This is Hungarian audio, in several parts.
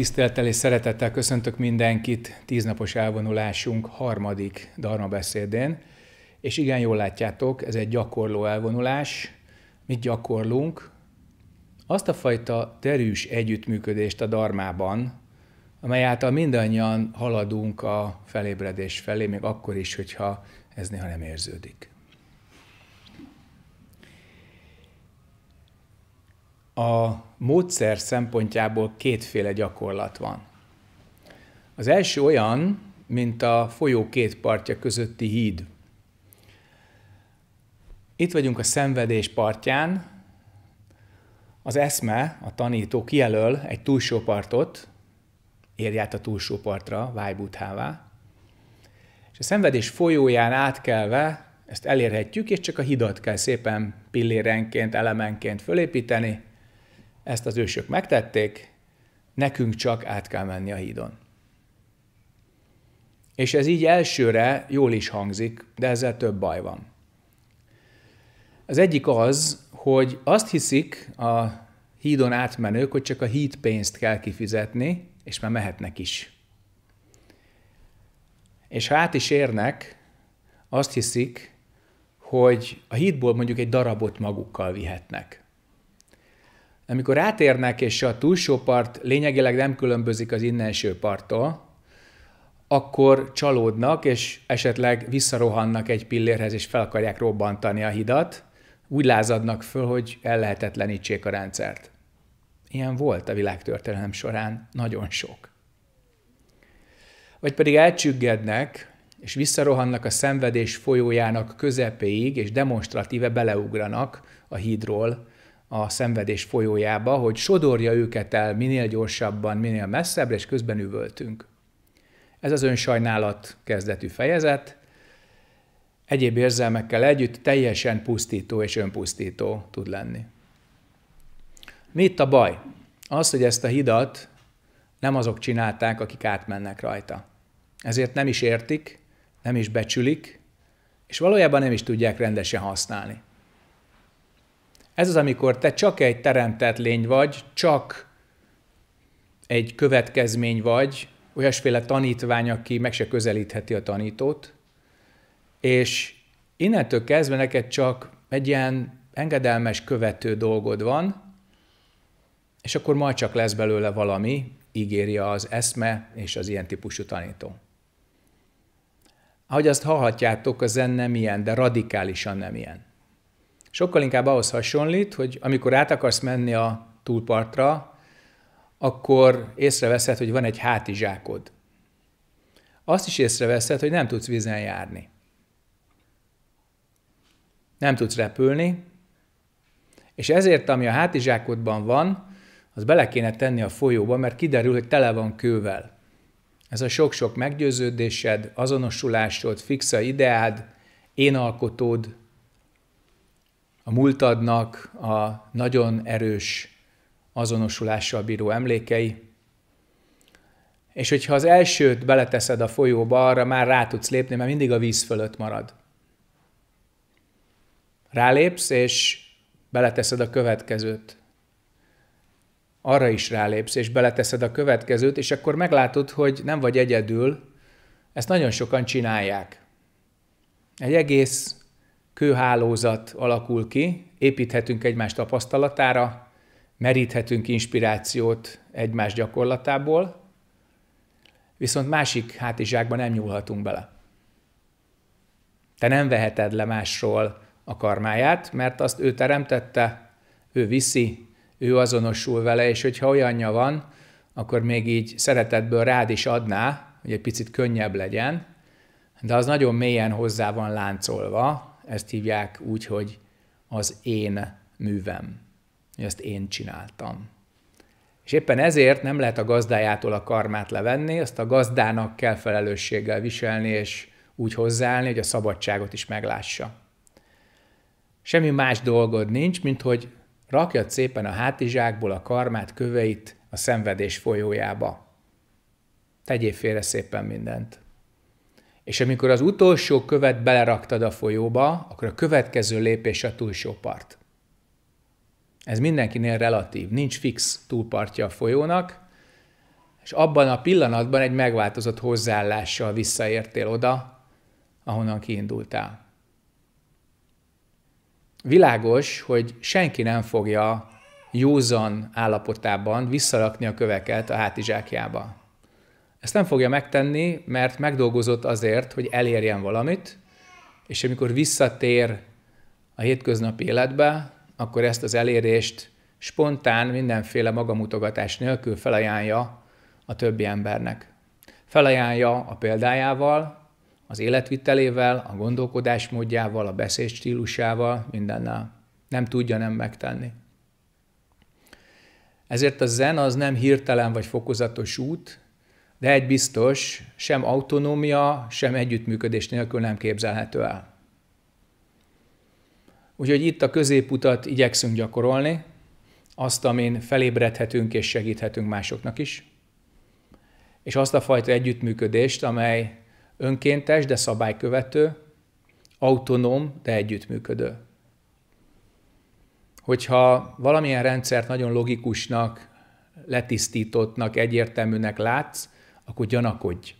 Tisztelettel és szeretettel köszöntök mindenkit tíznapos elvonulásunk harmadik Dharma beszédén. És igen, jól látjátok, ez egy gyakorló elvonulás. Mit gyakorlunk? Azt a fajta terűs együttműködést a darmában, amely által mindannyian haladunk a felébredés felé, még akkor is, hogyha ez néha nem érződik. a módszer szempontjából kétféle gyakorlat van. Az első olyan, mint a folyó két partja közötti híd. Itt vagyunk a szenvedés partján, az eszme, a tanító kijelöl egy túlsó partot, érj át a túlsó partra, vájbuthává, és a szenvedés folyóján átkelve ezt elérhetjük, és csak a hidat kell szépen pillérenként, elemenként fölépíteni, ezt az ősök megtették, nekünk csak át kell menni a hídon. És ez így elsőre jól is hangzik, de ezzel több baj van. Az egyik az, hogy azt hiszik a hídon átmenők, hogy csak a híd pénzt kell kifizetni, és már mehetnek is. És ha át is érnek, azt hiszik, hogy a hídból mondjuk egy darabot magukkal vihetnek. Amikor átérnek, és a túlsó part lényegileg nem különbözik az innenső parttól, akkor csalódnak, és esetleg visszarohannak egy pillérhez, és fel akarják robbantani a hidat, úgy lázadnak föl, hogy ellehetetlenítsék a rendszert. Ilyen volt a világtörténelem során nagyon sok. Vagy pedig elcsüggednek, és visszarohannak a szenvedés folyójának közepéig, és demonstratíve beleugranak a hídról a szenvedés folyójába, hogy sodorja őket el minél gyorsabban, minél messzebbre, és közben üvöltünk. Ez az önsajnálat kezdetű fejezet, egyéb érzelmekkel együtt teljesen pusztító és önpusztító tud lenni. Mi itt a baj? Az, hogy ezt a hidat nem azok csinálták, akik átmennek rajta. Ezért nem is értik, nem is becsülik, és valójában nem is tudják rendesen használni. Ez az, amikor te csak egy teremtett lény vagy, csak egy következmény vagy, olyasféle tanítvány, aki meg se közelítheti a tanítót, és innentől kezdve neked csak egy ilyen engedelmes követő dolgod van, és akkor majd csak lesz belőle valami, ígérje az eszme és az ilyen típusú tanító. Ahogy azt hallhatjátok, a zen nem ilyen, de radikálisan nem ilyen sokkal inkább ahhoz hasonlít, hogy amikor át akarsz menni a túlpartra, akkor észreveszed, hogy van egy hátizsákod. Azt is észreveszed, hogy nem tudsz vízen járni. Nem tudsz repülni, és ezért, ami a hátizsákodban van, az bele kéne tenni a folyóba, mert kiderül, hogy tele van kővel. Ez a sok-sok meggyőződésed, azonosulásod, fixa ideád, alkotód, a múltadnak a nagyon erős azonosulással bíró emlékei, és hogyha az elsőt beleteszed a folyóba, arra már rá tudsz lépni, mert mindig a víz fölött marad. Rálépsz, és beleteszed a következőt. Arra is rálépsz, és beleteszed a következőt, és akkor meglátod, hogy nem vagy egyedül. Ezt nagyon sokan csinálják. Egy egész kőhálózat alakul ki, építhetünk egymás tapasztalatára, meríthetünk inspirációt egymás gyakorlatából, viszont másik hátizsákban nem nyúlhatunk bele. Te nem veheted le másról a karmáját, mert azt ő teremtette, ő viszi, ő azonosul vele, és hogyha olyanja van, akkor még így szeretetből rád is adná, hogy egy picit könnyebb legyen, de az nagyon mélyen hozzá van láncolva, ezt hívják úgy, hogy az én művem. Ezt én csináltam. És éppen ezért nem lehet a gazdájától a karmát levenni, azt a gazdának kell felelősséggel viselni, és úgy hozzáállni, hogy a szabadságot is meglássa. Semmi más dolgod nincs, mint hogy rakjad szépen a hátizsákból a karmát, köveit a szenvedés folyójába. Tegyél félre szépen mindent. És amikor az utolsó követ beleraktad a folyóba, akkor a következő lépés a túlsó part. Ez mindenkinél relatív, nincs fix túlpartja a folyónak, és abban a pillanatban egy megváltozott hozzáállással visszaértél oda, ahonnan kiindultál. Világos, hogy senki nem fogja józan állapotában visszarakni a köveket a hátizsákjába. Ezt nem fogja megtenni, mert megdolgozott azért, hogy elérjen valamit, és amikor visszatér a hétköznapi életbe, akkor ezt az elérést spontán, mindenféle magamutogatás nélkül felajánlja a többi embernek. Felajánlja a példájával, az életvitelével, a gondolkodásmódjával, a beszédstílusával, mindennel. Nem tudja nem megtenni. Ezért a zen az nem hirtelen vagy fokozatos út, de egy biztos, sem autonómia, sem együttműködés nélkül nem képzelhető el. Úgyhogy itt a középutat igyekszünk gyakorolni, azt, amin felébredhetünk és segíthetünk másoknak is, és azt a fajta együttműködést, amely önkéntes, de szabálykövető, autonóm, de együttműködő. Hogyha valamilyen rendszert nagyon logikusnak, letisztítottnak, egyértelműnek látsz, akkor gyanakodj.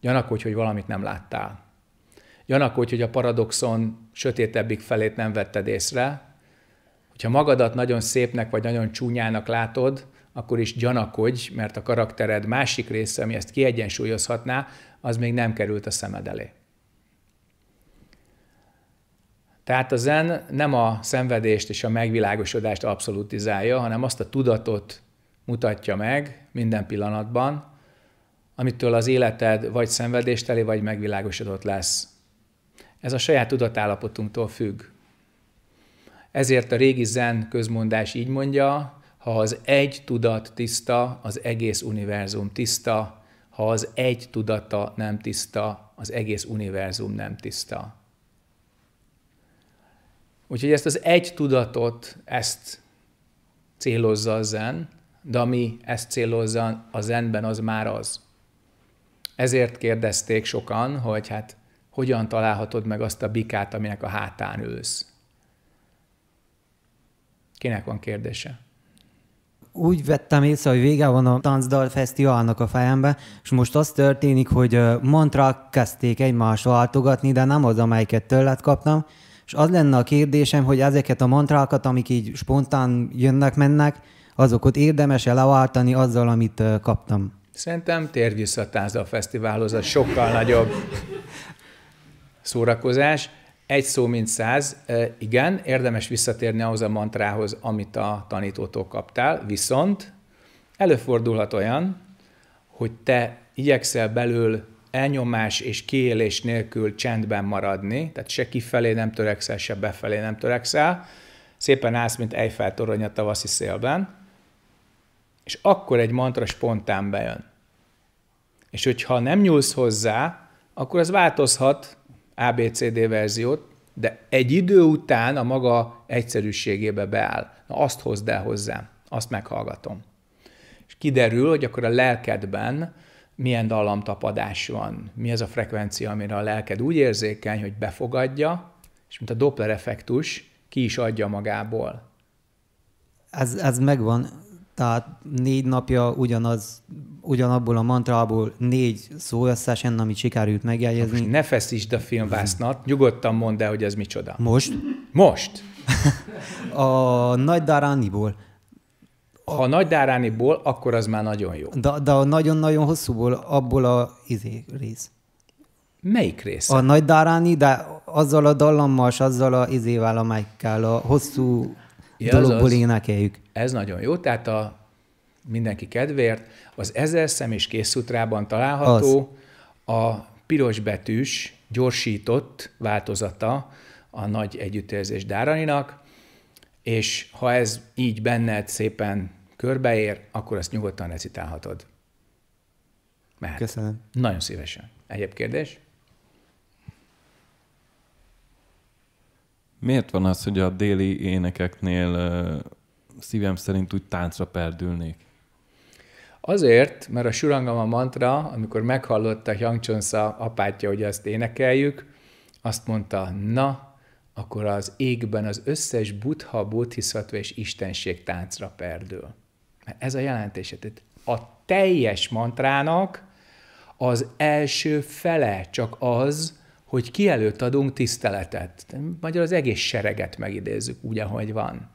Gyanakodj, hogy valamit nem láttál. Gyanakodj, hogy a paradoxon sötétebbik felét nem vetted észre. Hogyha magadat nagyon szépnek vagy nagyon csúnyának látod, akkor is gyanakodj, mert a karaktered másik része, ami ezt kiegyensúlyozhatná, az még nem került a szemed elé. Tehát a zen nem a szenvedést és a megvilágosodást abszolutizálja, hanem azt a tudatot mutatja meg minden pillanatban, amitől az életed vagy szenvedésteli, vagy megvilágosodott lesz. Ez a saját tudatállapotunktól függ. Ezért a régi zen közmondás így mondja, ha az egy tudat tiszta, az egész univerzum tiszta, ha az egy tudata nem tiszta, az egész univerzum nem tiszta. Úgyhogy ezt az egy tudatot, ezt célozza a zen, de ami ezt célozza a zenben, az már az. Ezért kérdezték sokan, hogy hát hogyan találhatod meg azt a bikát, aminek a hátán ülsz. Kinek van kérdése? úgy vettem észre, hogy vége van a Tanzdal Fesztiválnak a fejembe, és most az történik, hogy mantra kezdték egymásra váltogatni, de nem az, amelyiket tőled kaptam, és az lenne a kérdésem, hogy ezeket a mantrákat, amik így spontán jönnek-mennek, azokat érdemes-e leváltani azzal, amit kaptam? Szerintem tér vissza a fesztiválhoz, az sokkal nagyobb szórakozás. Egy szó, mint száz. Igen, érdemes visszatérni ahhoz a mantrához, amit a tanítótól kaptál, viszont előfordulhat olyan, hogy te igyekszel belül elnyomás és kiélés nélkül csendben maradni, tehát se kifelé nem törekszel, se befelé nem törekszel, szépen állsz, mint Eiffel torony a tavaszi szélben, és akkor egy mantra spontán bejön. És hogyha nem nyúlsz hozzá, akkor az változhat ABCD verziót, de egy idő után a maga egyszerűségébe beáll. Na azt hozd el hozzám, azt meghallgatom. És kiderül, hogy akkor a lelkedben milyen dallamtapadás van, mi az a frekvencia, amire a lelked úgy érzékeny, hogy befogadja, és mint a Doppler effektus, ki is adja magából. Ez, ez megvan, tehát négy napja ugyanaz, ugyanabból a mantrából négy szó összesen, amit sikerült megjegyezni. Most ne feszítsd a filmvásznat, nyugodtan mondd el, hogy ez micsoda. Most? Most! a Nagy Ha A... Ha Nagy Dárániból, akkor az már nagyon jó. De, de a nagyon-nagyon hosszúból, abból a izé rész. Melyik rész? A Nagy Dáráni, de azzal a dallammal, azzal a izével, amelyikkel a hosszú ja, dologból az, énekeljük. Ez nagyon jó, tehát a mindenki kedvéért, az ezer szem és készútrában található az. a betűs gyorsított változata a nagy együttérzés Dáraninak, és ha ez így benned szépen körbeér, akkor ezt nyugodtan recitálhatod. Mehet. Köszönöm. Nagyon szívesen. Egyéb kérdés? Miért van az, hogy a déli énekeknél szívem szerint úgy táncra perdülnék? Azért, mert a Surangama mantra, amikor meghallotta Chonsa apátja, hogy ezt énekeljük, azt mondta, na, akkor az égben az összes buddha, buddhiszatva és istenség táncra perdül. Mert ez a jelentése. Tehát a teljes mantrának az első fele csak az, hogy ki előtt adunk tiszteletet. Magyar az egész sereget megidézzük úgy, ahogy van.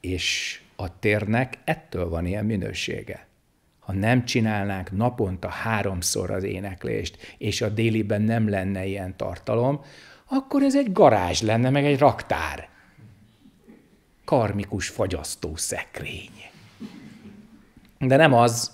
És a térnek ettől van ilyen minősége. Ha nem csinálnánk naponta háromszor az éneklést, és a déliben nem lenne ilyen tartalom, akkor ez egy garázs lenne, meg egy raktár. Karmikus fagyasztó szekrény. De nem az,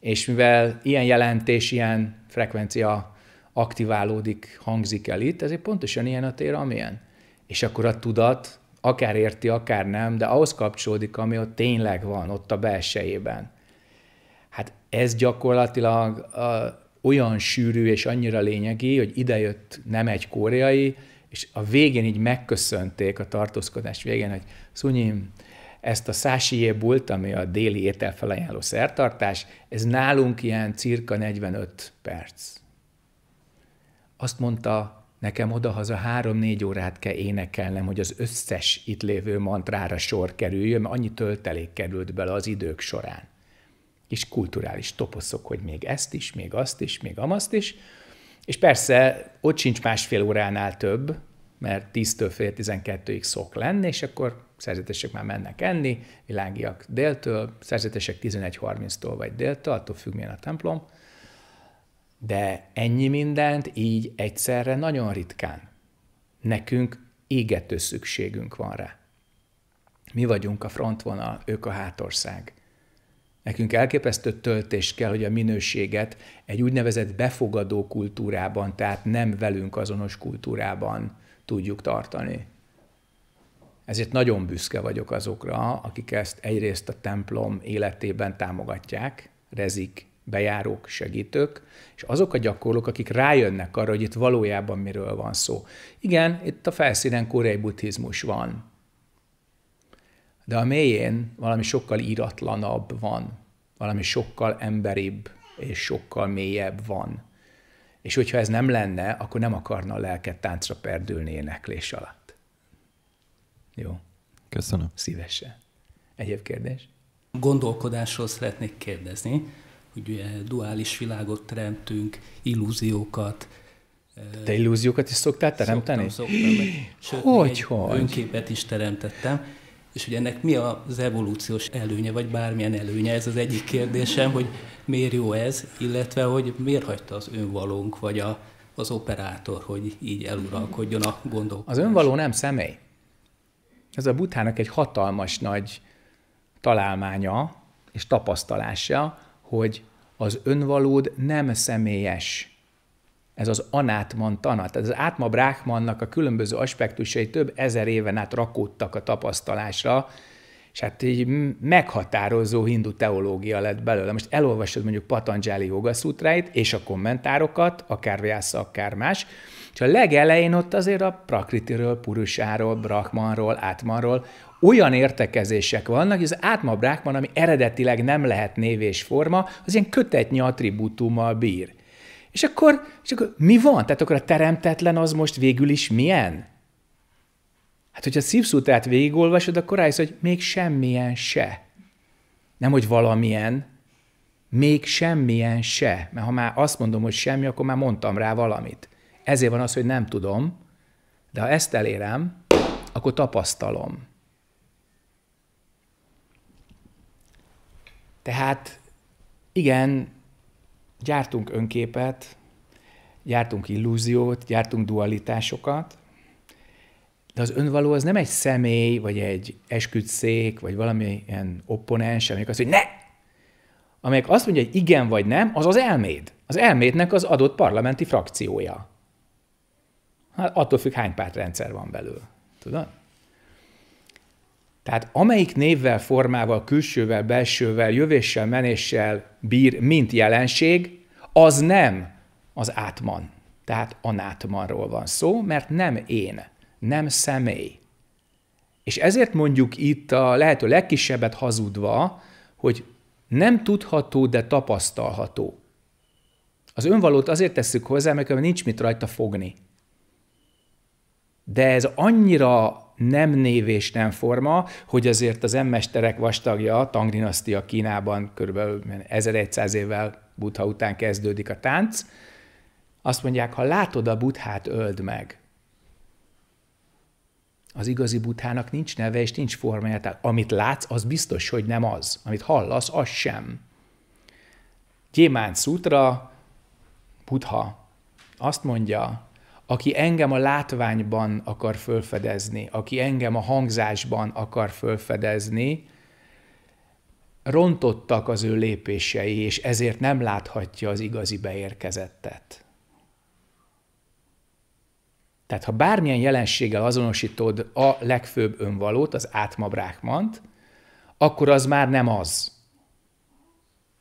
és mivel ilyen jelentés, ilyen frekvencia aktiválódik, hangzik el itt, ezért pontosan ilyen a tér, amilyen. És akkor a tudat akár érti, akár nem, de ahhoz kapcsolódik, ami ott tényleg van, ott a belsejében. Hát ez gyakorlatilag a, olyan sűrű és annyira lényegi, hogy idejött nem egy koreai, és a végén így megköszönték a tartózkodás végén, hogy Szunyim, ezt a szásiébult, ami a déli ételfelajánló szertartás, ez nálunk ilyen cirka 45 perc azt mondta, nekem odahaza három-négy órát kell énekelnem, hogy az összes itt lévő mantrára sor kerüljön, mert annyi töltelék került bele az idők során. És kulturális toposzok, hogy még ezt is, még azt is, még amazt is. És persze ott sincs másfél óránál több, mert 10-től fél 12-ig szok lenni, és akkor szerzetesek már mennek enni, világiak déltől, szerzetesek 11.30-tól vagy déltől, attól függ milyen a templom, de ennyi mindent így egyszerre nagyon ritkán. Nekünk égető szükségünk van rá. Mi vagyunk a frontvonal, ők a hátország. Nekünk elképesztő töltés kell, hogy a minőséget egy úgynevezett befogadó kultúrában, tehát nem velünk azonos kultúrában tudjuk tartani. Ezért nagyon büszke vagyok azokra, akik ezt egyrészt a templom életében támogatják, rezik, bejárók, segítők, és azok a gyakorlók, akik rájönnek arra, hogy itt valójában miről van szó. Igen, itt a felszínen koreai buddhizmus van, de a mélyén valami sokkal íratlanabb van, valami sokkal emberibb és sokkal mélyebb van. És hogyha ez nem lenne, akkor nem akarna a lelket táncra perdülni éneklés alatt. Jó. Köszönöm. Szívesen. Egyéb kérdés? Gondolkodásról szeretnék kérdezni ugye duális világot teremtünk, illúziókat. Te illúziókat is szoktál teremteni? Szoktam, szoktam. Sőt, hogy, hogy? Önképet is teremtettem. És ugye ennek mi az evolúciós előnye, vagy bármilyen előnye, ez az egyik kérdésem, hogy miért jó ez, illetve hogy miért hagyta az önvalónk, vagy a, az operátor, hogy így eluralkodjon a gondolkodás. Az önvaló nem személy. Ez a butának egy hatalmas nagy találmánya és tapasztalása, hogy az önvalód nem személyes. Ez az anátman tanat. Ez az átma bráhmannak a különböző aspektusai több ezer éven át rakódtak a tapasztalásra, és hát így meghatározó hindu teológia lett belőle. Most elolvasod mondjuk Patanjali jogaszútráit és a kommentárokat, akár Vyasa, akár más, és a legelején ott azért a Prakritiről, Purusáról, Brahmanról, Átmanról olyan értekezések vannak, hogy az Átma Brahman, ami eredetileg nem lehet név és forma, az ilyen kötetnyi attribútummal bír. És akkor, és akkor mi van? Tehát akkor a teremtetlen az most végül is milyen? Hát, hogyha a szívszútát végigolvasod, akkor rájössz, hogy még semmilyen se. Nem, hogy valamilyen, még semmilyen se. Mert ha már azt mondom, hogy semmi, akkor már mondtam rá valamit. Ezért van az, hogy nem tudom, de ha ezt elérem, akkor tapasztalom. Tehát igen, gyártunk önképet, gyártunk illúziót, gyártunk dualitásokat, de az önvaló az nem egy személy, vagy egy esküdszék, vagy valamilyen opponens, amelyik azt, hogy ne! Amelyek azt mondja, hogy igen vagy nem, az az elméd. Az elmédnek az adott parlamenti frakciója. Hát attól függ, hány pártrendszer van belőle. Tudod? Tehát amelyik névvel, formával, külsővel, belsővel, jövéssel, menéssel bír, mint jelenség, az nem az átman. Tehát anátmanról van szó, mert nem én, nem személy. És ezért mondjuk itt a lehető legkisebbet hazudva, hogy nem tudható, de tapasztalható. Az önvalót azért tesszük hozzá, mert nincs mit rajta fogni de ez annyira nem név és nem forma, hogy azért az emmesterek vastagja, Tang dinasztia Kínában kb. 1100 évvel Buddha után kezdődik a tánc, azt mondják, ha látod a Buddhát, öld meg. Az igazi buthának nincs neve és nincs formája, tehát amit látsz, az biztos, hogy nem az. Amit hallasz, az sem. Gyémánc Sutra, Buddha azt mondja, aki engem a látványban akar fölfedezni, aki engem a hangzásban akar fölfedezni, rontottak az ő lépései, és ezért nem láthatja az igazi beérkezettet. Tehát ha bármilyen jelenséggel azonosítod a legfőbb önvalót, az átmabrákmant, akkor az már nem az.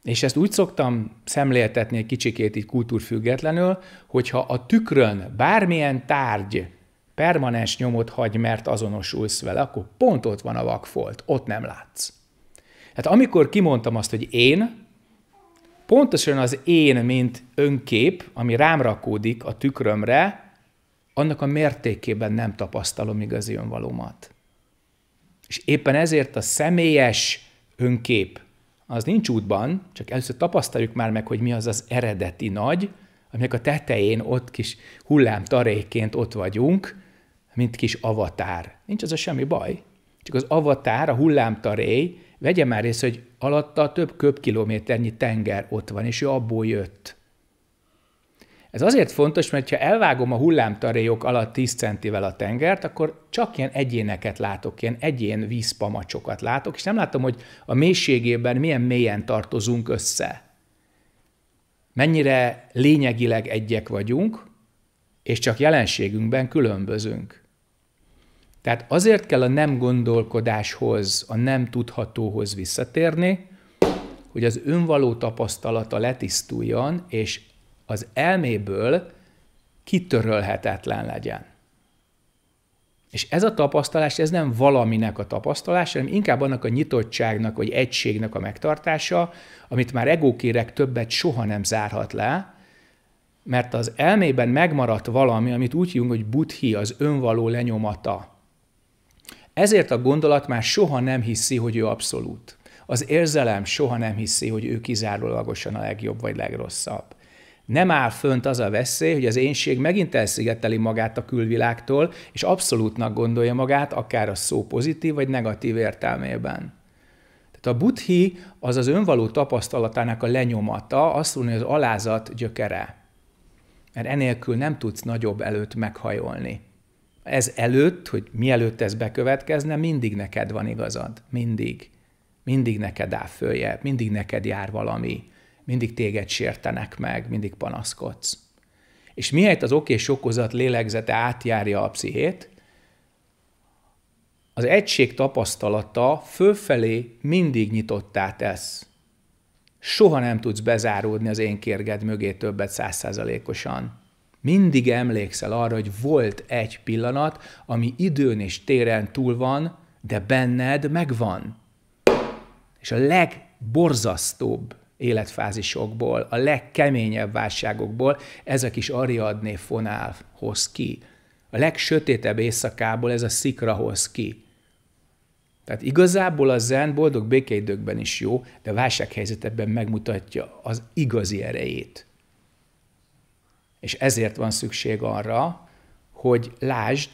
És ezt úgy szoktam szemléltetni egy kicsikét így kultúrfüggetlenül, hogyha a tükrön bármilyen tárgy permanens nyomot hagy, mert azonosulsz vele, akkor pont ott van a vakfolt, ott nem látsz. Hát amikor kimondtam azt, hogy én, pontosan az én, mint önkép, ami rám rakódik a tükrömre, annak a mértékében nem tapasztalom igazi önvalómat. És éppen ezért a személyes önkép az nincs útban, csak először tapasztaljuk már meg, hogy mi az az eredeti nagy, aminek a tetején ott kis hullámtarékként ott vagyunk, mint kis avatár. Nincs az a semmi baj. Csak az avatár, a hullámtaréj, vegye már részt, hogy alatta több köbkilométernyi tenger ott van, és ő abból jött. Ez azért fontos, mert ha elvágom a hullámtaréjok alatt 10 centivel a tengert, akkor csak ilyen egyéneket látok, ilyen egyén vízpamacsokat látok, és nem látom, hogy a mélységében milyen mélyen tartozunk össze. Mennyire lényegileg egyek vagyunk, és csak jelenségünkben különbözünk. Tehát azért kell a nem gondolkodáshoz, a nem tudhatóhoz visszatérni, hogy az önvaló tapasztalata letisztuljon, és az elméből kitörölhetetlen legyen. És ez a tapasztalás, ez nem valaminek a tapasztalás, hanem inkább annak a nyitottságnak vagy egységnek a megtartása, amit már egókérek többet soha nem zárhat le, mert az elmében megmaradt valami, amit úgy hívunk, hogy buddhi, az önvaló lenyomata. Ezért a gondolat már soha nem hiszi, hogy ő abszolút. Az érzelem soha nem hiszi, hogy ő kizárólagosan a legjobb vagy legrosszabb nem áll fönt az a veszély, hogy az énség megint elszigeteli magát a külvilágtól, és abszolútnak gondolja magát, akár a szó pozitív vagy negatív értelmében. Tehát a buddhi az az önvaló tapasztalatának a lenyomata, azt mondja, hogy az alázat gyökere. Mert enélkül nem tudsz nagyobb előtt meghajolni. Ez előtt, hogy mielőtt ez bekövetkezne, mindig neked van igazad. Mindig. Mindig neked áll följebb, mindig neked jár valami mindig téged sértenek meg, mindig panaszkodsz. És mihelyt az oké sokozat lélegzete átjárja a pszichét, az egység tapasztalata fölfelé mindig nyitottá tesz. Soha nem tudsz bezáródni az én kérged mögé többet százszázalékosan. Mindig emlékszel arra, hogy volt egy pillanat, ami időn és téren túl van, de benned megvan. És a legborzasztóbb életfázisokból, a legkeményebb válságokból ez a kis Ariadné fonál hoz ki. A legsötétebb éjszakából ez a szikra hoz ki. Tehát igazából a zen boldog békeidőkben is jó, de a válsághelyzetekben megmutatja az igazi erejét. És ezért van szükség arra, hogy lásd,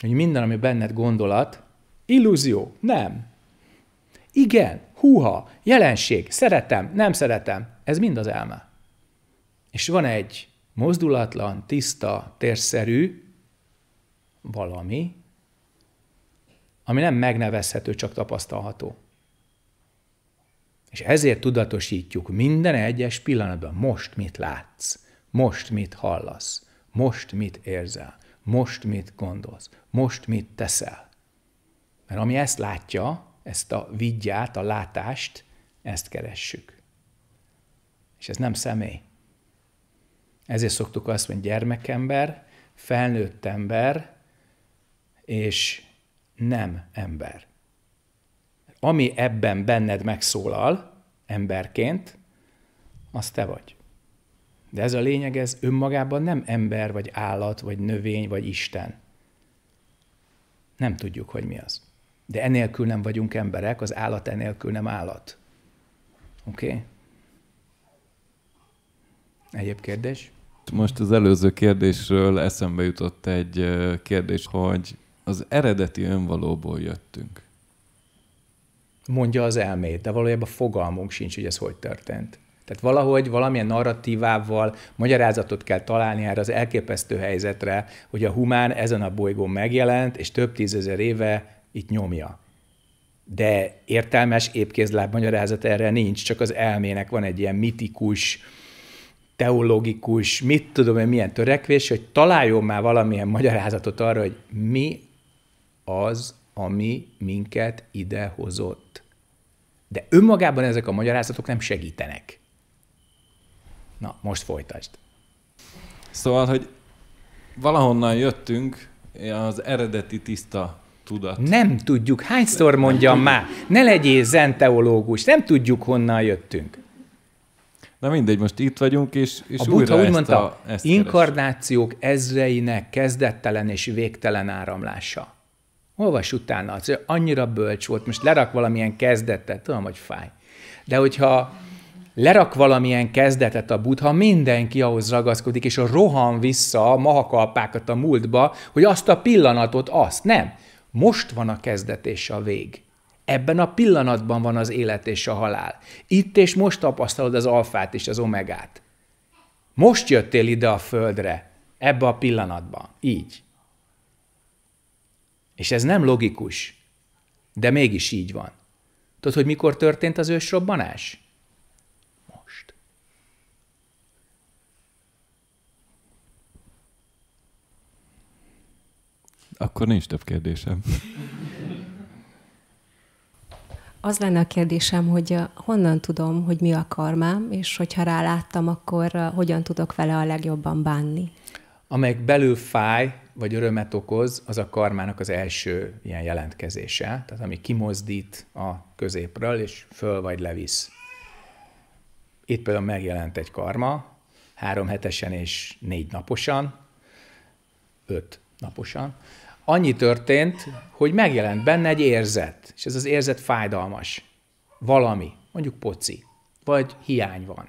hogy minden, ami benned gondolat, illúzió. Nem. Igen, húha, jelenség, szeretem, nem szeretem, ez mind az elme. És van egy mozdulatlan, tiszta, térszerű valami, ami nem megnevezhető, csak tapasztalható. És ezért tudatosítjuk minden egyes pillanatban, most mit látsz, most mit hallasz, most mit érzel, most mit gondolsz, most mit teszel. Mert ami ezt látja, ezt a vigyát, a látást, ezt keressük. És ez nem személy. Ezért szoktuk azt mondani, gyermekember, felnőtt ember, és nem ember. Ami ebben benned megszólal, emberként, az te vagy. De ez a lényeg, ez önmagában nem ember, vagy állat, vagy növény, vagy Isten. Nem tudjuk, hogy mi az. De enélkül nem vagyunk emberek, az állat enélkül nem állat. Oké? Okay? Egyéb kérdés? Most az előző kérdésről eszembe jutott egy kérdés, hogy az eredeti önvalóból jöttünk. Mondja az elmét, de valójában fogalmunk sincs, hogy ez hogy történt. Tehát valahogy valamilyen narratívával magyarázatot kell találni erre az elképesztő helyzetre, hogy a humán ezen a bolygón megjelent, és több tízezer éve itt nyomja. De értelmes épkézláb magyarázat erre nincs, csak az elmének van egy ilyen mitikus, teológikus, mit tudom én, milyen törekvés, hogy találjon már valamilyen magyarázatot arra, hogy mi az, ami minket ide hozott. De önmagában ezek a magyarázatok nem segítenek. Na, most folytasd. Szóval, hogy valahonnan jöttünk az eredeti tiszta tudat. Nem tudjuk, hányszor mondjam már, ne legyél zenteológus, nem tudjuk honnan jöttünk. Na mindegy, most itt vagyunk, és, és a újra úgy ezt mondta, a, ezt inkarnációk keres. ezreinek kezdettelen és végtelen áramlása. Olvas utána, az annyira bölcs volt, most lerak valamilyen kezdetet, tudom, hogy fáj. De hogyha lerak valamilyen kezdetet a buddha, mindenki ahhoz ragaszkodik, és a rohan vissza a mahakalpákat a múltba, hogy azt a pillanatot, azt nem. Most van a kezdet és a vég. Ebben a pillanatban van az élet és a halál. Itt és most tapasztalod az alfát és az omegát. Most jöttél ide a földre, ebbe a pillanatban. Így. És ez nem logikus, de mégis így van. Tudod, hogy mikor történt az ősrobbanás? Akkor nincs több kérdésem. Az lenne a kérdésem, hogy uh, honnan tudom, hogy mi a karmám, és hogyha ráláttam, akkor uh, hogyan tudok vele a legjobban bánni? Amelyek belül fáj, vagy örömet okoz, az a karmának az első ilyen jelentkezése, tehát ami kimozdít a középről, és föl vagy levisz. Itt például megjelent egy karma, három hetesen és négy naposan, öt naposan, annyi történt, hogy megjelent benne egy érzet, és ez az érzet fájdalmas. Valami, mondjuk poci, vagy hiány van.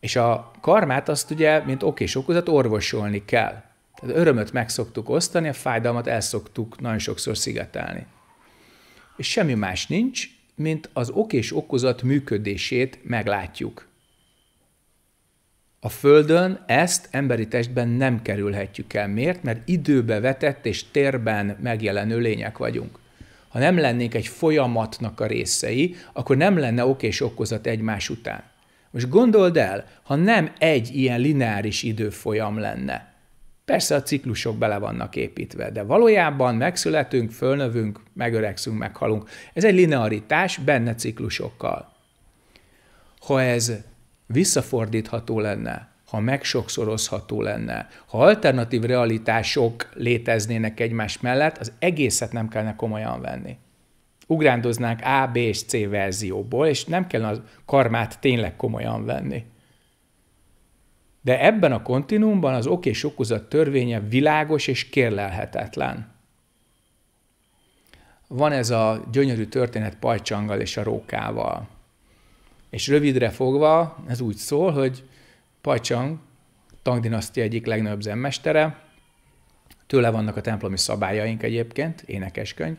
És a karmát azt ugye, mint okés okozat, orvosolni kell. Tehát örömöt meg szoktuk osztani, a fájdalmat el szoktuk nagyon sokszor szigetelni. És semmi más nincs, mint az okés okozat működését meglátjuk. A Földön ezt emberi testben nem kerülhetjük el. Miért? Mert időbe vetett és térben megjelenő lények vagyunk. Ha nem lennénk egy folyamatnak a részei, akkor nem lenne ok és okozat egymás után. Most gondold el, ha nem egy ilyen lineáris időfolyam lenne. Persze a ciklusok bele vannak építve, de valójában megszületünk, fölnövünk, megöregszünk, meghalunk. Ez egy linearitás, benne ciklusokkal. Ha ez visszafordítható lenne, ha megsokszorozható lenne, ha alternatív realitások léteznének egymás mellett, az egészet nem kellene komolyan venni. Ugrándoznánk A, B és C verzióból, és nem kellene a karmát tényleg komolyan venni. De ebben a kontinumban az ok és okozat törvénye világos és kérlelhetetlen. Van ez a gyönyörű történet Pajcsanggal és a rókával – és rövidre fogva ez úgy szól, hogy Pajcsang, dinasztia egyik legnagyobb zenmestere, tőle vannak a templomi szabályaink egyébként, énekeskönyv,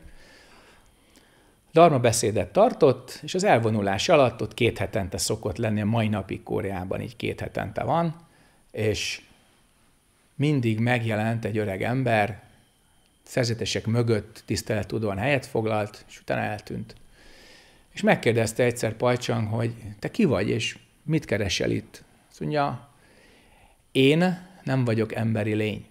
Dharma beszédet tartott, és az elvonulás alatt ott két hetente szokott lenni, a mai napi Kóreában így két hetente van, és mindig megjelent egy öreg ember, szerzetesek mögött tisztelettudóan helyet foglalt, és utána eltűnt. És megkérdezte egyszer Pajcsang, hogy te ki vagy, és mit keresel itt? Azt mondja, én nem vagyok emberi lény.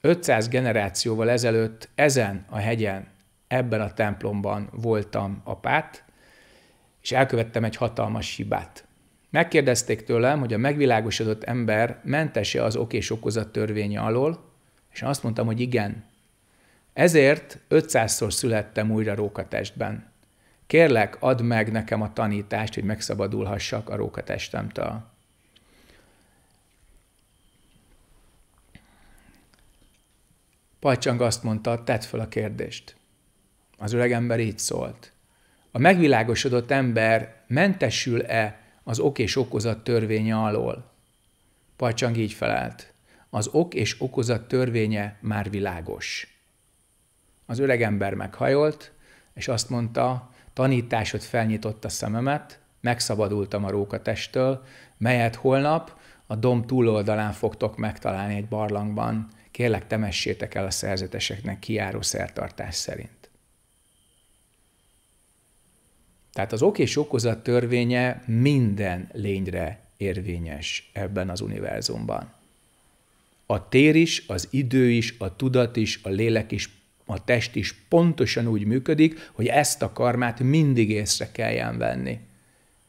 500 generációval ezelőtt ezen a hegyen, ebben a templomban voltam apát, és elkövettem egy hatalmas hibát. Megkérdezték tőlem, hogy a megvilágosodott ember mentese az ok és okozat törvénye alól, és azt mondtam, hogy igen. Ezért 500-szor születtem újra rókatestben. Kérlek, add meg nekem a tanítást, hogy megszabadulhassak a rókatestemtől. Pajcsang azt mondta, tedd fel a kérdést. Az öregember így szólt. A megvilágosodott ember mentesül-e az ok és okozat törvénye alól? Pajcsang így felelt. Az ok és okozat törvénye már világos. Az öregember meghajolt, és azt mondta, tanításod felnyitotta szememet, megszabadultam a testtől, melyet holnap a dom túloldalán fogtok megtalálni egy barlangban. Kérlek, temessétek el a szerzeteseknek kiáró szertartás szerint. Tehát az ok és okozat törvénye minden lényre érvényes ebben az univerzumban. A tér is, az idő is, a tudat is, a lélek is a test is pontosan úgy működik, hogy ezt a karmát mindig észre kelljen venni.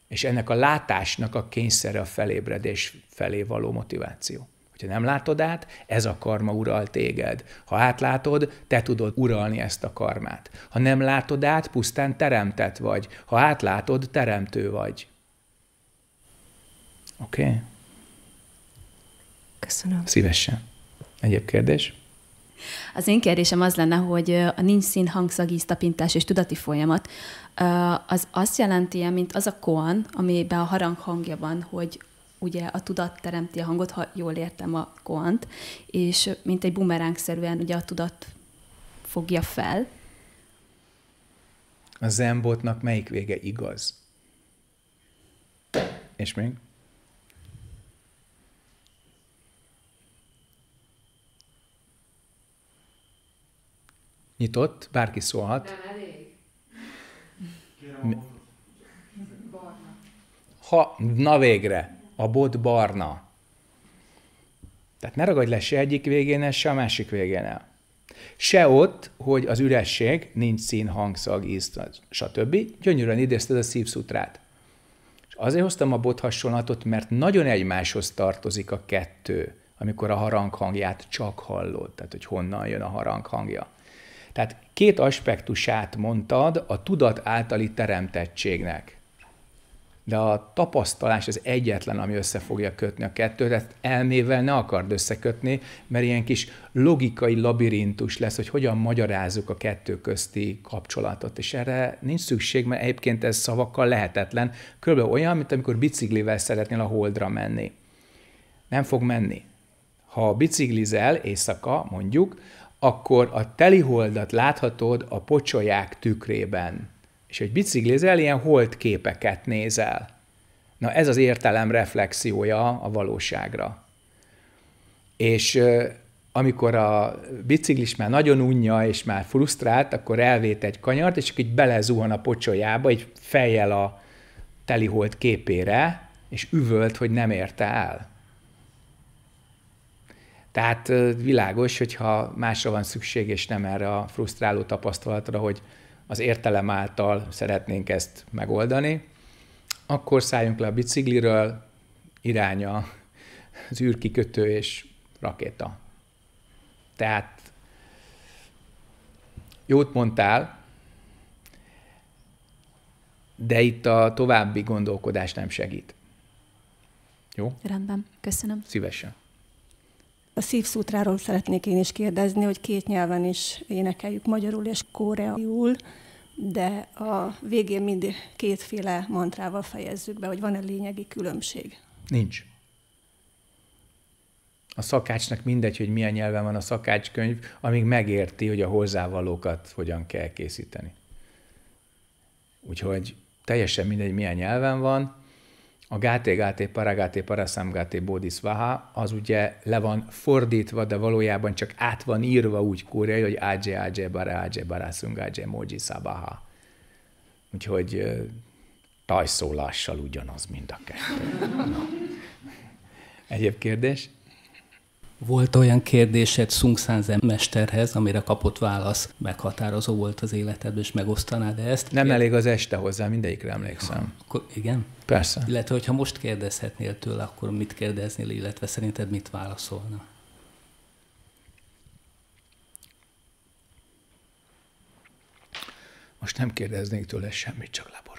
És ennek a látásnak a kényszere a felébredés felé való motiváció. Hogyha nem látod át, ez a karma ural téged. Ha átlátod, te tudod uralni ezt a karmát. Ha nem látod át, pusztán teremtett vagy. Ha átlátod, teremtő vagy. Oké? Okay? Köszönöm. Szívesen. Egyéb kérdés? Az én kérdésem az lenne, hogy a nincs szín, hangszag, tapintás és tudati folyamat, az azt jelenti -e, mint az a koan, amiben a harang hangja van, hogy ugye a tudat teremti a hangot, ha jól értem a koant, és mint egy bumerangszerűen ugye a tudat fogja fel. A zenbotnak melyik vége igaz? És még? nyitott, bárki szólhat. Nem elég. Ha, na végre, a bot barna. Tehát ne ragadj le se egyik végén el, se a másik végén el. Se ott, hogy az üresség, nincs szín, hangszag, íz, stb. Gyönyörűen idézted a szívszutrát. És azért hoztam a bot hasonlatot, mert nagyon egymáshoz tartozik a kettő, amikor a harang hangját csak hallod, tehát hogy honnan jön a harang hangja. Tehát két aspektusát mondtad a tudat általi teremtettségnek. De a tapasztalás az egyetlen, ami össze fogja kötni a kettőt, tehát elmével ne akard összekötni, mert ilyen kis logikai labirintus lesz, hogy hogyan magyarázzuk a kettő közti kapcsolatot. És erre nincs szükség, mert egyébként ez szavakkal lehetetlen. Körülbelül olyan, mint amikor biciklivel szeretnél a holdra menni. Nem fog menni. Ha biciklizel éjszaka, mondjuk, akkor a teliholdat láthatod a pocsolyák tükrében. És hogy biciklizel, ilyen hold képeket nézel. Na ez az értelem reflexiója a valóságra. És amikor a biciklis már nagyon unja és már frusztrált, akkor elvét egy kanyart, és így belezuhan a pocsolyába, egy fejjel a telihold képére, és üvölt, hogy nem érte el. Tehát világos, hogyha másra van szükség, és nem erre a frusztráló tapasztalatra, hogy az értelem által szeretnénk ezt megoldani, akkor szálljunk le a bicikliről, iránya az űrkikötő és rakéta. Tehát jót mondtál, de itt a további gondolkodás nem segít. Jó? Rendben, köszönöm. Szívesen. A szívszútráról szeretnék én is kérdezni, hogy két nyelven is énekeljük, magyarul és koreaiul, de a végén mindig kétféle mantrával fejezzük be, hogy van-e lényegi különbség. Nincs. A szakácsnak mindegy, hogy milyen nyelven van a szakácskönyv, amíg megérti, hogy a hozzávalókat hogyan kell készíteni. Úgyhogy teljesen mindegy, milyen nyelven van, a Gáté Gáté Paragáté gáté, Bodhisvaha, az ugye le van fordítva, de valójában csak át van írva úgy kóreai, hogy Ágye Ágye Bara Ágye barászunk Ágye Moji szabaha. Úgyhogy tajszólással ugyanaz mind a kettő. Egyéb kérdés? Volt olyan kérdésed Sungsan Zen mesterhez, amire kapott válasz meghatározó volt az életedben, és megosztanád ezt? Nem elég az este hozzá, mindegyikre emlékszem. Ha, akkor igen? Persze. Illetve, hogyha most kérdezhetnél tőle, akkor mit kérdeznél, illetve szerinted mit válaszolna? Most nem kérdeznék tőle semmit, csak lebor.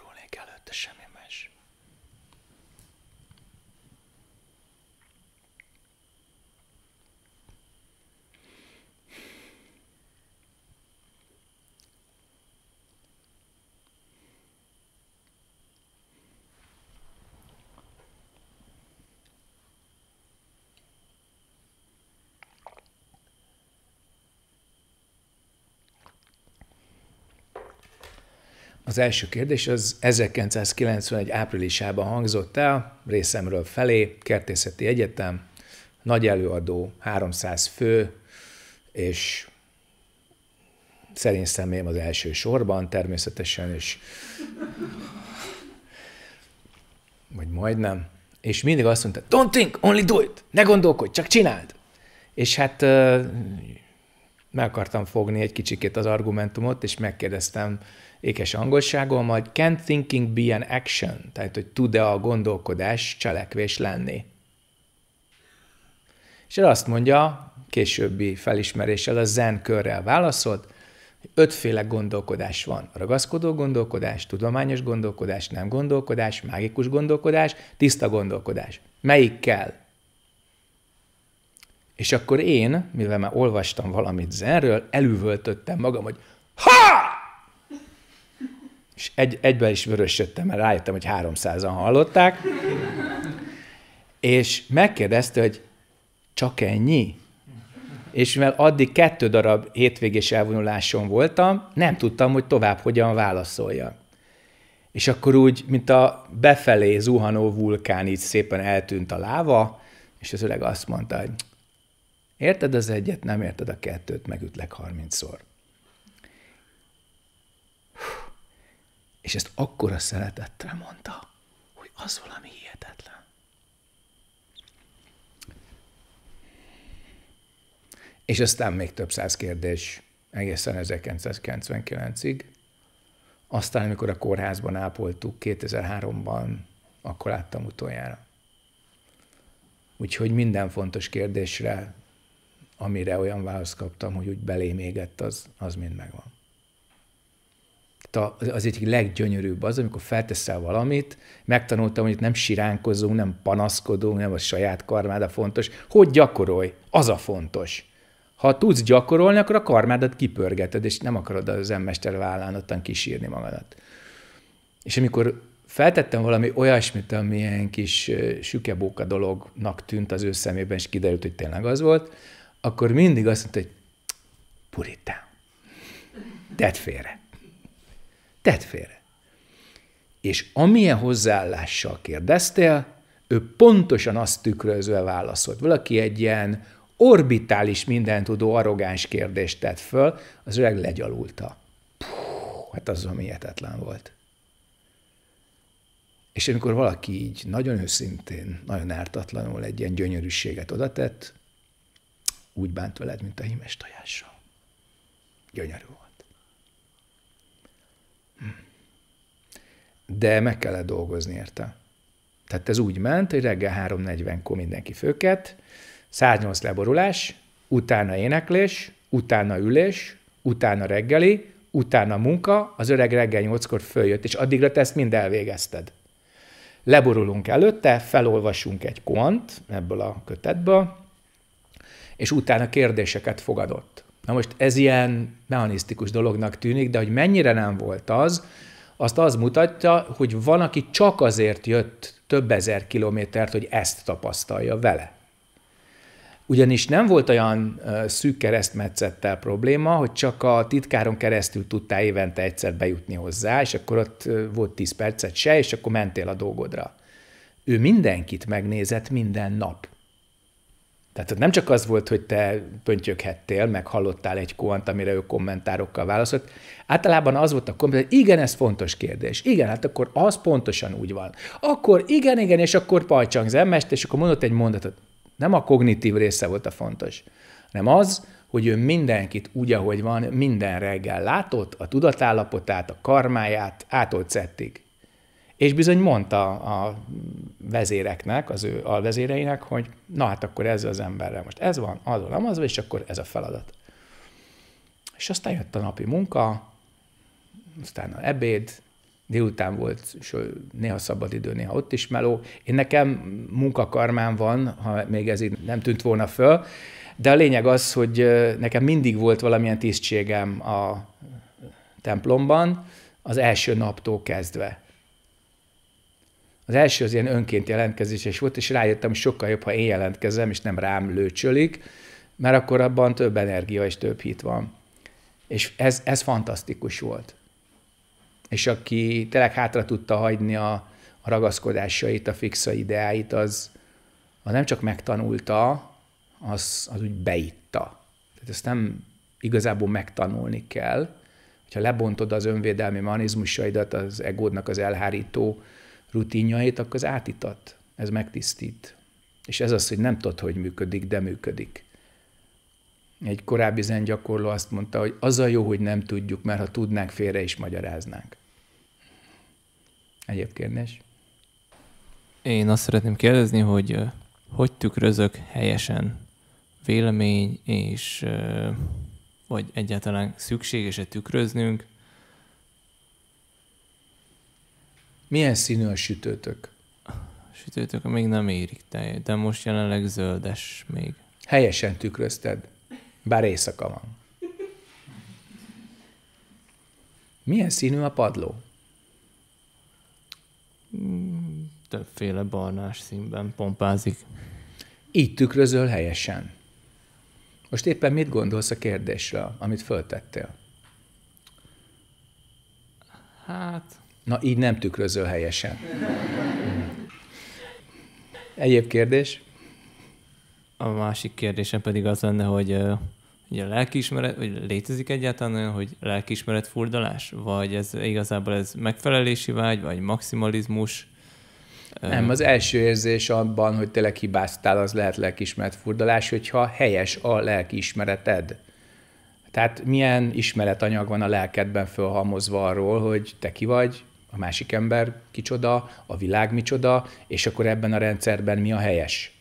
Az első kérdés az 1991 áprilisában hangzott el, részemről felé, Kertészeti Egyetem, nagy előadó, 300 fő, és szerint személyem az első sorban természetesen, és vagy majdnem, és mindig azt mondta, don't think, only do it, ne gondolkodj, csak csináld. És hát meg akartam fogni egy kicsikét az argumentumot, és megkérdeztem ékes angolságon, majd can thinking be an action? Tehát, hogy tud-e a gondolkodás cselekvés lenni? És ő azt mondja, későbbi felismeréssel, a zen körrel válaszolt, hogy ötféle gondolkodás van. Ragaszkodó gondolkodás, tudományos gondolkodás, nem gondolkodás, mágikus gondolkodás, tiszta gondolkodás. Melyik kell? És akkor én, mivel már olvastam valamit zenről, elüvöltöttem magam, hogy ha! És egy, egyben is vörösödtem, mert rájöttem, hogy 300-an hallották. És megkérdezte, hogy csak ennyi? És mivel addig kettő darab hétvégés elvonuláson voltam, nem tudtam, hogy tovább hogyan válaszolja, És akkor úgy, mint a befelé zuhanó vulkán, így szépen eltűnt a láva, és az öreg azt mondta, hogy Érted az egyet, nem érted a kettőt, megütlek harmincszor. És ezt akkora szeretettel mondta, hogy az valami hihetetlen. És aztán még több száz kérdés egészen 1999-ig. Aztán, amikor a kórházban ápoltuk 2003-ban, akkor láttam utoljára. Úgyhogy minden fontos kérdésre amire olyan választ kaptam, hogy úgy belém égett, az, az mind megvan. A az egyik leggyönyörűbb az, amikor felteszel valamit, megtanultam, hogy nem siránkozunk, nem panaszkodunk, nem a saját karmád a fontos. Hogy gyakorolj? Az a fontos. Ha tudsz gyakorolni, akkor a karmádat kipörgeted, és nem akarod az emmester vállán ottan kísírni magadat. És amikor feltettem valami olyasmit, ami ilyen kis sükebóka dolognak tűnt az ő szemében, és kiderült, hogy tényleg az volt, akkor mindig azt mondta, hogy puritán, tedd félre, tedd félre. És amilyen hozzáállással kérdeztél, ő pontosan azt tükrözve válaszolt. Valaki egy ilyen orbitális, mindentudó, arrogáns kérdést tett föl, az öreg legyalulta. Puh, hát az ami ilyetetlen volt. És amikor valaki így nagyon őszintén, nagyon ártatlanul egy ilyen gyönyörűséget odatett, úgy bánt veled, mint a hímes tojással. Gyönyörű volt. Hm. De meg kellett dolgozni érte. Tehát ez úgy ment, hogy reggel 3.40-kor mindenki főket, 108 leborulás, utána éneklés, utána ülés, utána reggeli, utána munka, az öreg reggel 8-kor följött, és addigra te ezt mind elvégezted. Leborulunk előtte, felolvasunk egy kont ebből a kötetből, és utána kérdéseket fogadott. Na most ez ilyen mechanisztikus dolognak tűnik, de hogy mennyire nem volt az, azt az mutatja, hogy van, aki csak azért jött több ezer kilométert, hogy ezt tapasztalja vele. Ugyanis nem volt olyan szűk keresztmetszettel probléma, hogy csak a titkáron keresztül tudtál évente egyszer bejutni hozzá, és akkor ott volt 10 percet se, és akkor mentél a dolgodra. Ő mindenkit megnézett minden nap. Tehát ott nem csak az volt, hogy te pöntjöghettél, meg hallottál egy kóant, amire ő kommentárokkal válaszolt. Általában az volt a komment, hogy igen, ez fontos kérdés. Igen, hát akkor az pontosan úgy van. Akkor igen, igen, és akkor pajcsang zemmest, és akkor mondott egy mondatot. Nem a kognitív része volt a fontos, hanem az, hogy ő mindenkit úgy, ahogy van, minden reggel látott, a tudatállapotát, a karmáját, átolt szettig. És bizony mondta a vezéreknek, az ő alvezéreinek, hogy na hát akkor ez az emberre most ez van, az van, az van, és akkor ez a feladat. És aztán jött a napi munka, aztán a ebéd, délután volt, és néha idő, néha ott is meló. Én nekem munkakarmám van, ha még ez így nem tűnt volna föl, de a lényeg az, hogy nekem mindig volt valamilyen tisztségem a templomban, az első naptól kezdve. Az első az ilyen önként jelentkezés is volt, és rájöttem, hogy sokkal jobb, ha én jelentkezem, és nem rám lőcsölik, mert akkor abban több energia és több hit van. És ez, ez fantasztikus volt. És aki tényleg hátra tudta hagyni a, a ragaszkodásait, a fixa ideáit, az, az nem csak megtanulta, az, az úgy beitta. Tehát ezt nem igazából megtanulni kell. Ha lebontod az önvédelmi mechanizmusaidat, az egódnak az elhárító rutinjait, akkor az átitat, ez megtisztít. És ez az, hogy nem tudod, hogy működik, de működik. Egy korábbi zengyakorló azt mondta, hogy az a jó, hogy nem tudjuk, mert ha tudnánk, félre is magyaráznánk. Egyéb kérdés? Én azt szeretném kérdezni, hogy hogy tükrözök helyesen vélemény és vagy egyáltalán szükséges-e tükröznünk Milyen színű a sütőtök? A sütőtök még nem érik tej, de most jelenleg zöldes még. Helyesen tükrözted, bár éjszaka van. Milyen színű a padló? Mm, többféle barnás színben pompázik. Így tükrözöl helyesen. Most éppen mit gondolsz a kérdésről, amit föltettél? Hát, Na, így nem tükrözöl helyesen. Egyéb kérdés? A másik kérdésem pedig az lenne, hogy Ugye a lelkiismeret, vagy létezik egyáltalán olyan, hogy lelkiismeret furdalás? Vagy ez igazából ez megfelelési vágy, vagy maximalizmus? Nem, az első érzés abban, hogy tényleg hibáztál, az lehet lelkiismeret furdalás, hogyha helyes a lelkiismereted. Tehát milyen ismeretanyag van a lelkedben fölhalmozva arról, hogy te ki vagy, a másik ember kicsoda, a világ micsoda, és akkor ebben a rendszerben mi a helyes.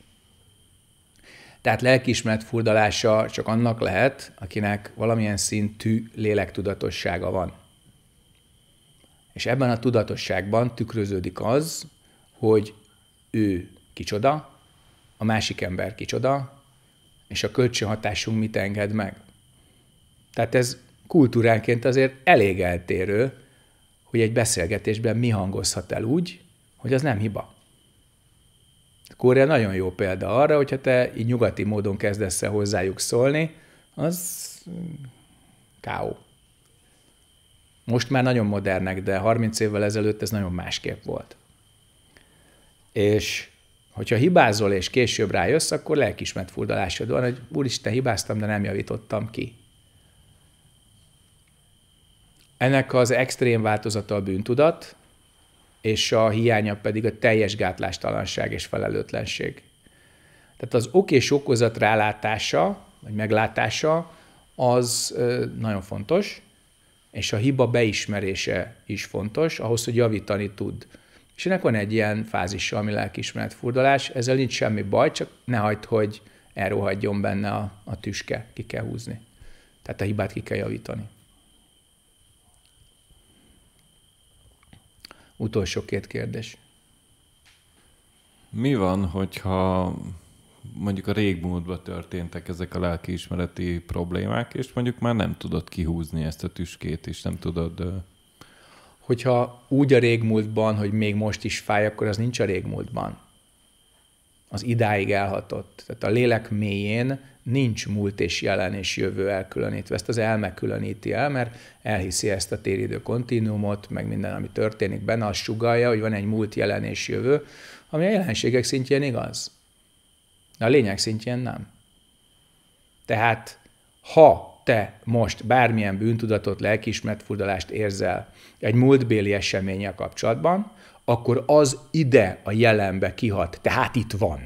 Tehát lelkiismeret furdalása csak annak lehet, akinek valamilyen szintű lélektudatossága van. És ebben a tudatosságban tükröződik az, hogy ő kicsoda, a másik ember kicsoda, és a kölcsönhatásunk mit enged meg. Tehát ez kultúránként azért elég eltérő, hogy egy beszélgetésben mi hangozhat el úgy, hogy az nem hiba. Kórea nagyon jó példa arra, hogyha te így nyugati módon kezdesz hozzájuk szólni, az mm, káó. Most már nagyon modernek, de 30 évvel ezelőtt ez nagyon másképp volt. És hogyha hibázol és később rájössz, akkor lelkismert furdalásod van, hogy úristen, hibáztam, de nem javítottam ki. Ennek az extrém változata a bűntudat, és a hiánya pedig a teljes gátlástalanság és felelőtlenség. Tehát az ok és okozat rálátása, vagy meglátása, az nagyon fontos, és a hiba beismerése is fontos, ahhoz, hogy javítani tud. És ennek van egy ilyen fázisa, ami lelkiismeret furdalás, ezzel nincs semmi baj, csak ne hagyd, hogy elrohadjon benne a, a tüske, ki kell húzni. Tehát a hibát ki kell javítani. Utolsó két kérdés. Mi van, hogyha mondjuk a régmúltban történtek ezek a lelkiismereti problémák, és mondjuk már nem tudod kihúzni ezt a tüskét, és nem tudod... Hogyha úgy a régmúltban, hogy még most is fáj, akkor az nincs a régmúltban. Az idáig elhatott. Tehát a lélek mélyén nincs múlt és jelen és jövő elkülönítve. Ezt az elme különíti el, mert elhiszi ezt a téridő kontinuumot, meg minden, ami történik benne, az sugalja, hogy van egy múlt, jelen és jövő, ami a jelenségek szintjén igaz. De a lényeg szintjén nem. Tehát ha te most bármilyen bűntudatot, lelkiismeretfurdalást érzel egy múltbéli eseménye kapcsolatban, akkor az ide a jelenbe kihat, tehát itt van.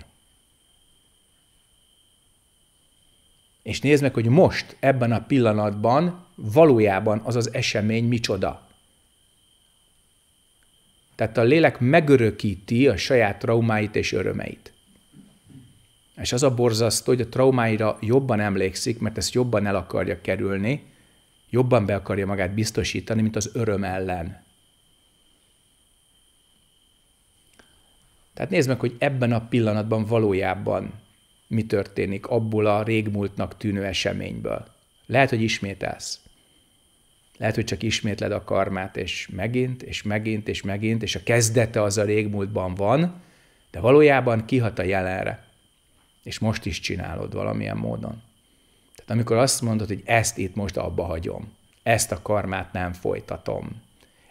és nézd meg, hogy most, ebben a pillanatban valójában az az esemény micsoda. Tehát a lélek megörökíti a saját traumáit és örömeit. És az a borzasztó, hogy a traumáira jobban emlékszik, mert ezt jobban el akarja kerülni, jobban be akarja magát biztosítani, mint az öröm ellen. Tehát nézd meg, hogy ebben a pillanatban valójában mi történik abból a régmúltnak tűnő eseményből. Lehet, hogy ismételsz. Lehet, hogy csak ismétled a karmát, és megint, és megint, és megint, és a kezdete az a régmúltban van, de valójában kihat a jelenre. És most is csinálod valamilyen módon. Tehát amikor azt mondod, hogy ezt itt most abba hagyom, ezt a karmát nem folytatom,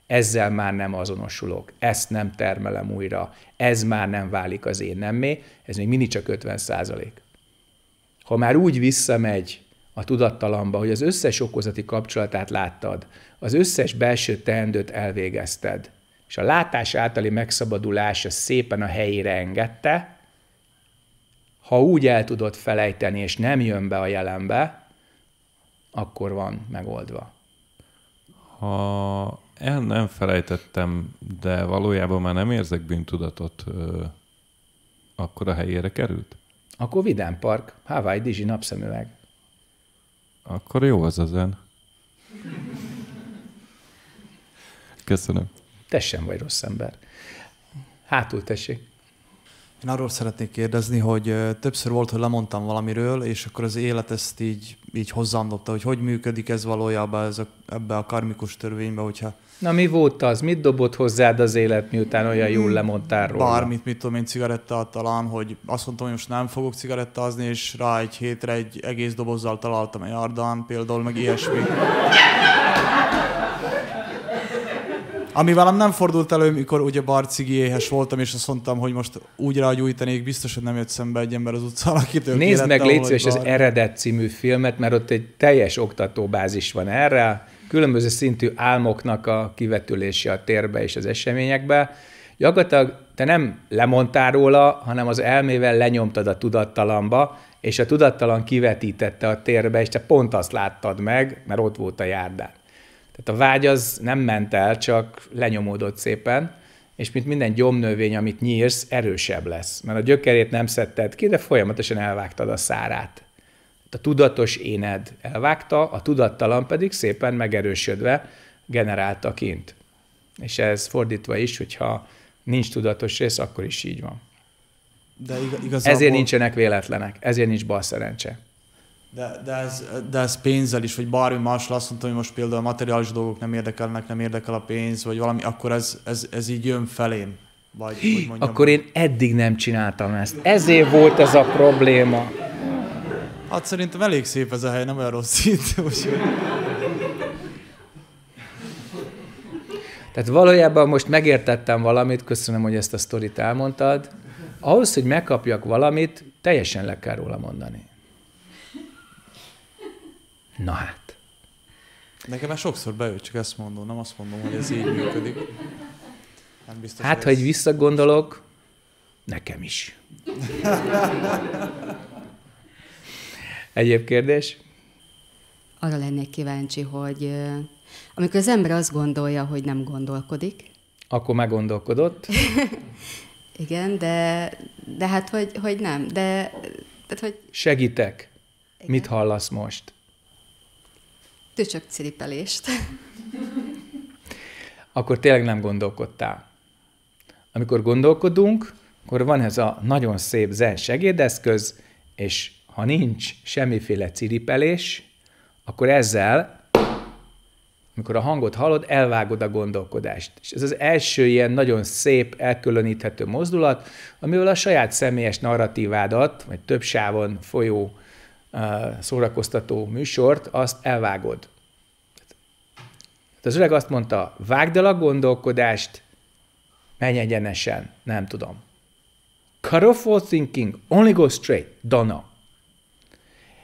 ezzel már nem azonosulok, ezt nem termelem újra, ez már nem válik az én nemmé, ez még mindig csak 50 százalék. Ha már úgy visszamegy a tudattalamba, hogy az összes okozati kapcsolatát láttad, az összes belső teendőt elvégezted, és a látás általi megszabadulása szépen a helyére engedte, ha úgy el tudod felejteni, és nem jön be a jelenbe, akkor van megoldva. Ha el nem felejtettem, de valójában már nem érzek bűntudatot. Ö, akkor a helyére került? Akkor Vidán Park, Hawaii Dizsi napszemüveg. Akkor jó az a zen. Köszönöm. Te sem vagy rossz ember. Hátul tessék. Én arról szeretnék kérdezni, hogy többször volt, hogy lemondtam valamiről, és akkor az élet ezt így, így hozzám dobta, hogy hogy működik ez valójában ez a, ebbe a karmikus törvénybe, hogyha Na mi volt az? Mit dobott hozzád az élet, miután olyan jól hmm, lemondtál róla? Bármit, mit tudom én, cigaretta talán, hogy azt mondtam, hogy most nem fogok cigarettázni, és rá egy hétre egy egész dobozzal találtam egy Ardán, például, meg ilyesmi. Ami velem nem fordult elő, mikor ugye barcigi éhes voltam, és azt mondtam, hogy most úgy rágyújtanék, biztos, hogy nem jött szembe egy ember az utcán, akit ők Nézd meg, légy szíves, az eredet című filmet, mert ott egy teljes oktatóbázis van erre, különböző szintű álmoknak a kivetülése a térbe és az eseményekbe. Gyakorlatilag te nem lemondtál róla, hanem az elmével lenyomtad a tudattalamba, és a tudattalan kivetítette a térbe, és te pont azt láttad meg, mert ott volt a járdán. Tehát a vágy az nem ment el, csak lenyomódott szépen, és mint minden gyomnövény, amit nyírsz, erősebb lesz, mert a gyökerét nem szedted ki, de folyamatosan elvágtad a szárát a tudatos éned elvágta, a tudattalan pedig szépen megerősödve generálta kint. És ez fordítva is, hogyha nincs tudatos rész, akkor is így van. De igaz, igazából... Ezért nincsenek véletlenek, ezért nincs bal szerencse. De, de, ez, de ez pénzzel is, vagy bármi másra azt mondtam, hogy most például a materiális dolgok nem érdekelnek, nem érdekel a pénz, vagy valami, akkor ez, ez, ez így jön felém. Vagy, hogy mondjam, akkor én eddig nem csináltam ezt. Ezért volt ez a probléma. Hát szerintem elég szép ez a hely, nem olyan rossz itt. Tehát valójában most megértettem valamit, köszönöm, hogy ezt a sztorit elmondtad. Ahhoz, hogy megkapjak valamit, teljesen le kell róla mondani. Na hát. Nekem már sokszor bejött, csak ezt mondom, nem azt mondom, hogy ez így működik. Nem biztos, hát, ha egy visszagondolok, nekem is. Egyéb kérdés? Arra lennék kíváncsi, hogy amikor az ember azt gondolja, hogy nem gondolkodik. Akkor meggondolkodott. Igen, de, de hát hogy, hogy nem. De, tehát, hogy... Segítek. Igen. Mit hallasz most? Tücsök ciripelést. Akkor tényleg nem gondolkodtál. Amikor gondolkodunk, akkor van ez a nagyon szép zen segédeszköz, és ha nincs semmiféle ciripelés, akkor ezzel, amikor a hangot hallod, elvágod a gondolkodást. És ez az első ilyen nagyon szép, elkülöníthető mozdulat, amivel a saját személyes narratívádat, vagy több sávon folyó uh, szórakoztató műsort, azt elvágod. Hát az öreg azt mondta, vágd el a gondolkodást, menj egyenesen, nem tudom. Careful thinking, only go straight, know.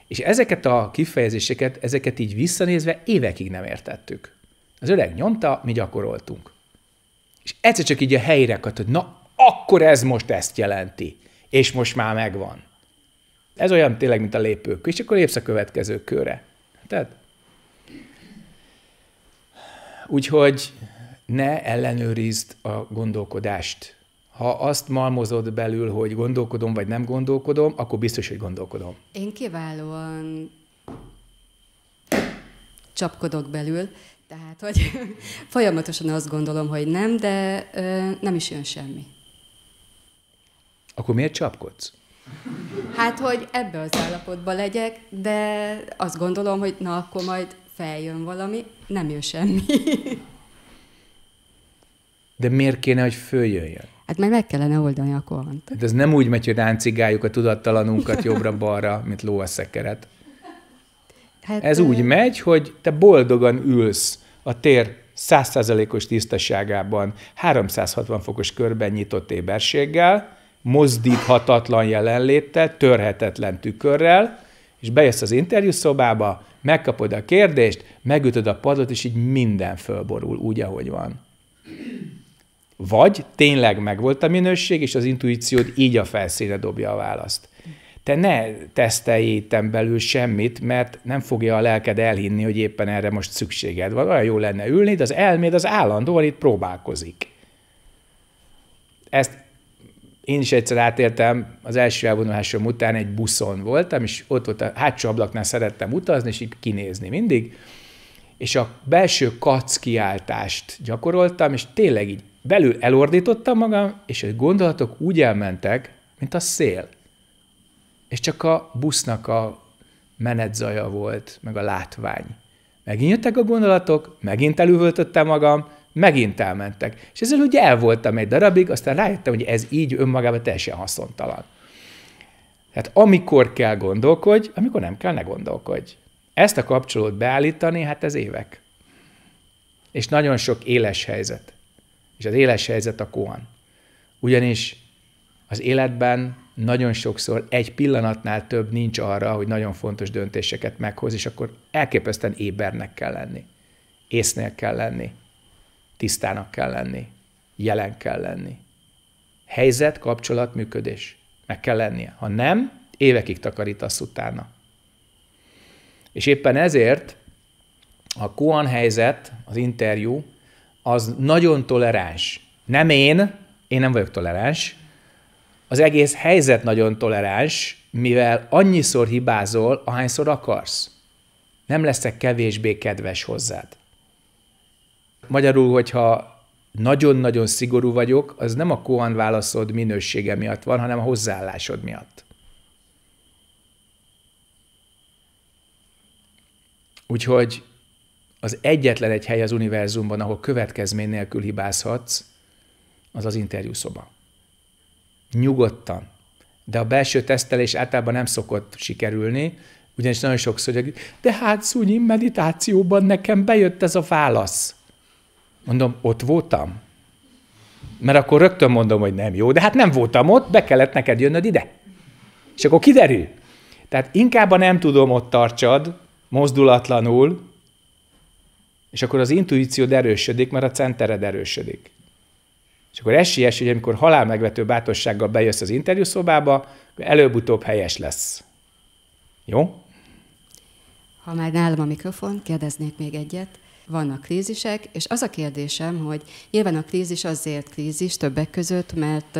És ezeket a kifejezéseket, ezeket így visszanézve évekig nem értettük. Az öreg nyomta, mi gyakoroltunk. És egyszer csak így a helyre hogy na akkor ez most ezt jelenti, és most már megvan. Ez olyan tényleg, mint a lépők. És akkor lépsz a következő körre. Tehát, úgyhogy ne ellenőrizd a gondolkodást ha azt malmozod belül, hogy gondolkodom vagy nem gondolkodom, akkor biztos, hogy gondolkodom. Én kiválóan csapkodok belül, tehát hogy folyamatosan azt gondolom, hogy nem, de ö, nem is jön semmi. Akkor miért csapkodsz? Hát, hogy ebbe az állapotba legyek, de azt gondolom, hogy na, akkor majd feljön valami, nem jön semmi. De miért kéne, hogy följöjjön? Hát meg meg kellene oldani a kohant. De ez nem úgy megy, hogy ráncigáljuk a tudattalanunkat jobbra-balra, mint ló a szekeret. Hát, ez úgy megy, hogy te boldogan ülsz a tér százszázalékos tisztaságában, 360 fokos körben nyitott éberséggel, mozdíthatatlan jelenléttel, törhetetlen tükörrel, és bejössz az interjúszobába, megkapod a kérdést, megütöd a padot, és így minden fölborul úgy, ahogy van. Vagy tényleg megvolt a minőség, és az intuíciód így a felszínre dobja a választ. Te ne teszteljétem belül semmit, mert nem fogja a lelked elhinni, hogy éppen erre most szükséged van. Olyan jó lenne ülni, de az elméd az állandóan itt próbálkozik. Ezt én is egyszer átéltem, az első elvonulásom után egy buszon voltam, és ott volt a hátsó ablaknál szerettem utazni, és így kinézni mindig, és a belső kackiáltást gyakoroltam, és tényleg így belül elordítottam magam, és a gondolatok úgy elmentek, mint a szél. És csak a busznak a menetzaja volt, meg a látvány. Megint jöttek a gondolatok, megint elüvöltöttem magam, megint elmentek. És ezzel ugye el voltam egy darabig, aztán rájöttem, hogy ez így önmagában teljesen haszontalan. Tehát amikor kell gondolkodj, amikor nem kell, ne gondolkodj. Ezt a kapcsolót beállítani, hát ez évek. És nagyon sok éles helyzet. És az éles helyzet a kohan. Ugyanis az életben nagyon sokszor egy pillanatnál több nincs arra, hogy nagyon fontos döntéseket meghoz, és akkor elképesztően ébernek kell lenni. Észnél kell lenni. Tisztának kell lenni. Jelen kell lenni. Helyzet, kapcsolat, működés. Meg kell lennie. Ha nem, évekig takarítasz utána. És éppen ezért a Kuan helyzet, az interjú az nagyon toleráns. Nem én, én nem vagyok toleráns, az egész helyzet nagyon toleráns, mivel annyiszor hibázol, ahányszor akarsz. Nem leszek kevésbé kedves hozzád. Magyarul, hogyha nagyon-nagyon szigorú vagyok, az nem a kohan válaszod minősége miatt van, hanem a hozzáállásod miatt. Úgyhogy az egyetlen egy hely az univerzumban, ahol következmény nélkül hibázhatsz, az az interjúszoba. Nyugodtan. De a belső tesztelés általában nem szokott sikerülni, ugyanis nagyon sokszor, hogy de hát Szúnyi, meditációban nekem bejött ez a válasz. Mondom, ott voltam. Mert akkor rögtön mondom, hogy nem jó, de hát nem voltam ott, be kellett neked jönnöd ide. És akkor kiderül. Tehát inkább a nem tudom ott tartsad, mozdulatlanul, és akkor az intuíciód erősödik, mert a centered erősödik. És akkor esélyes, hogy amikor halál megvető bátorsággal bejössz az szobába, előbb-utóbb helyes lesz. Jó? Ha már nálam a mikrofon, kérdeznék még egyet. Vannak krízisek, és az a kérdésem, hogy nyilván a krízis azért krízis többek között, mert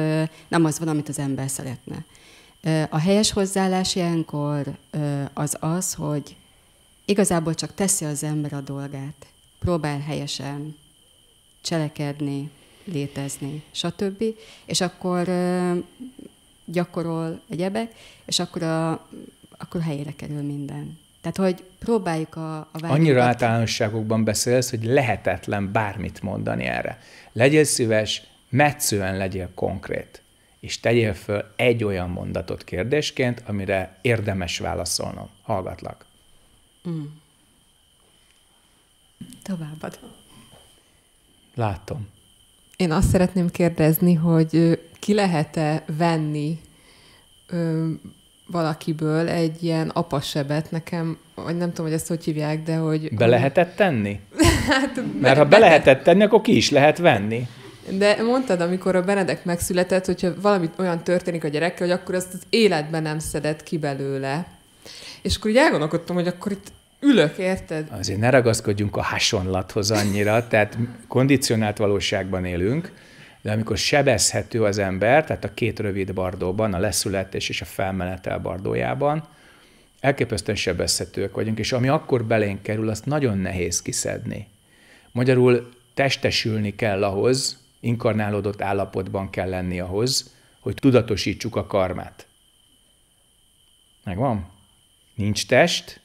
nem az van, amit az ember szeretne. A helyes hozzáállás ilyenkor az az, hogy igazából csak teszi az ember a dolgát próbál helyesen cselekedni, létezni, stb. És akkor gyakorol egyebek, és akkor, a, akkor helyére kerül minden. Tehát, hogy próbáljuk a, a vágyat. Annyira általánosságokban beszélsz, hogy lehetetlen bármit mondani erre. Legyél szíves, metszően legyél konkrét, és tegyél föl egy olyan mondatot kérdésként, amire érdemes válaszolnom. Hallgatlak. Mm továbbad. Hát, Látom. Én azt szeretném kérdezni, hogy ki lehet-e venni ö, valakiből egy ilyen apasebet nekem, vagy nem tudom, hogy ezt hogy hívják, de hogy... Be lehetett tenni? hát, Mert ha be lehetett tenni, akkor ki is lehet venni. De mondtad, amikor a Benedek megszületett, hogyha valami olyan történik a gyerekkel, hogy akkor azt az életben nem szedett ki belőle. És akkor így elgondolkodtam, hogy akkor itt ülök, érted? Azért ne ragaszkodjunk a hasonlathoz annyira, tehát kondicionált valóságban élünk, de amikor sebezhető az ember, tehát a két rövid bardóban, a leszületés és a felmenetel bardójában, elképesztően sebezhetőek vagyunk, és ami akkor belénk kerül, azt nagyon nehéz kiszedni. Magyarul testesülni kell ahhoz, inkarnálódott állapotban kell lenni ahhoz, hogy tudatosítsuk a karmát. Megvan? Nincs test,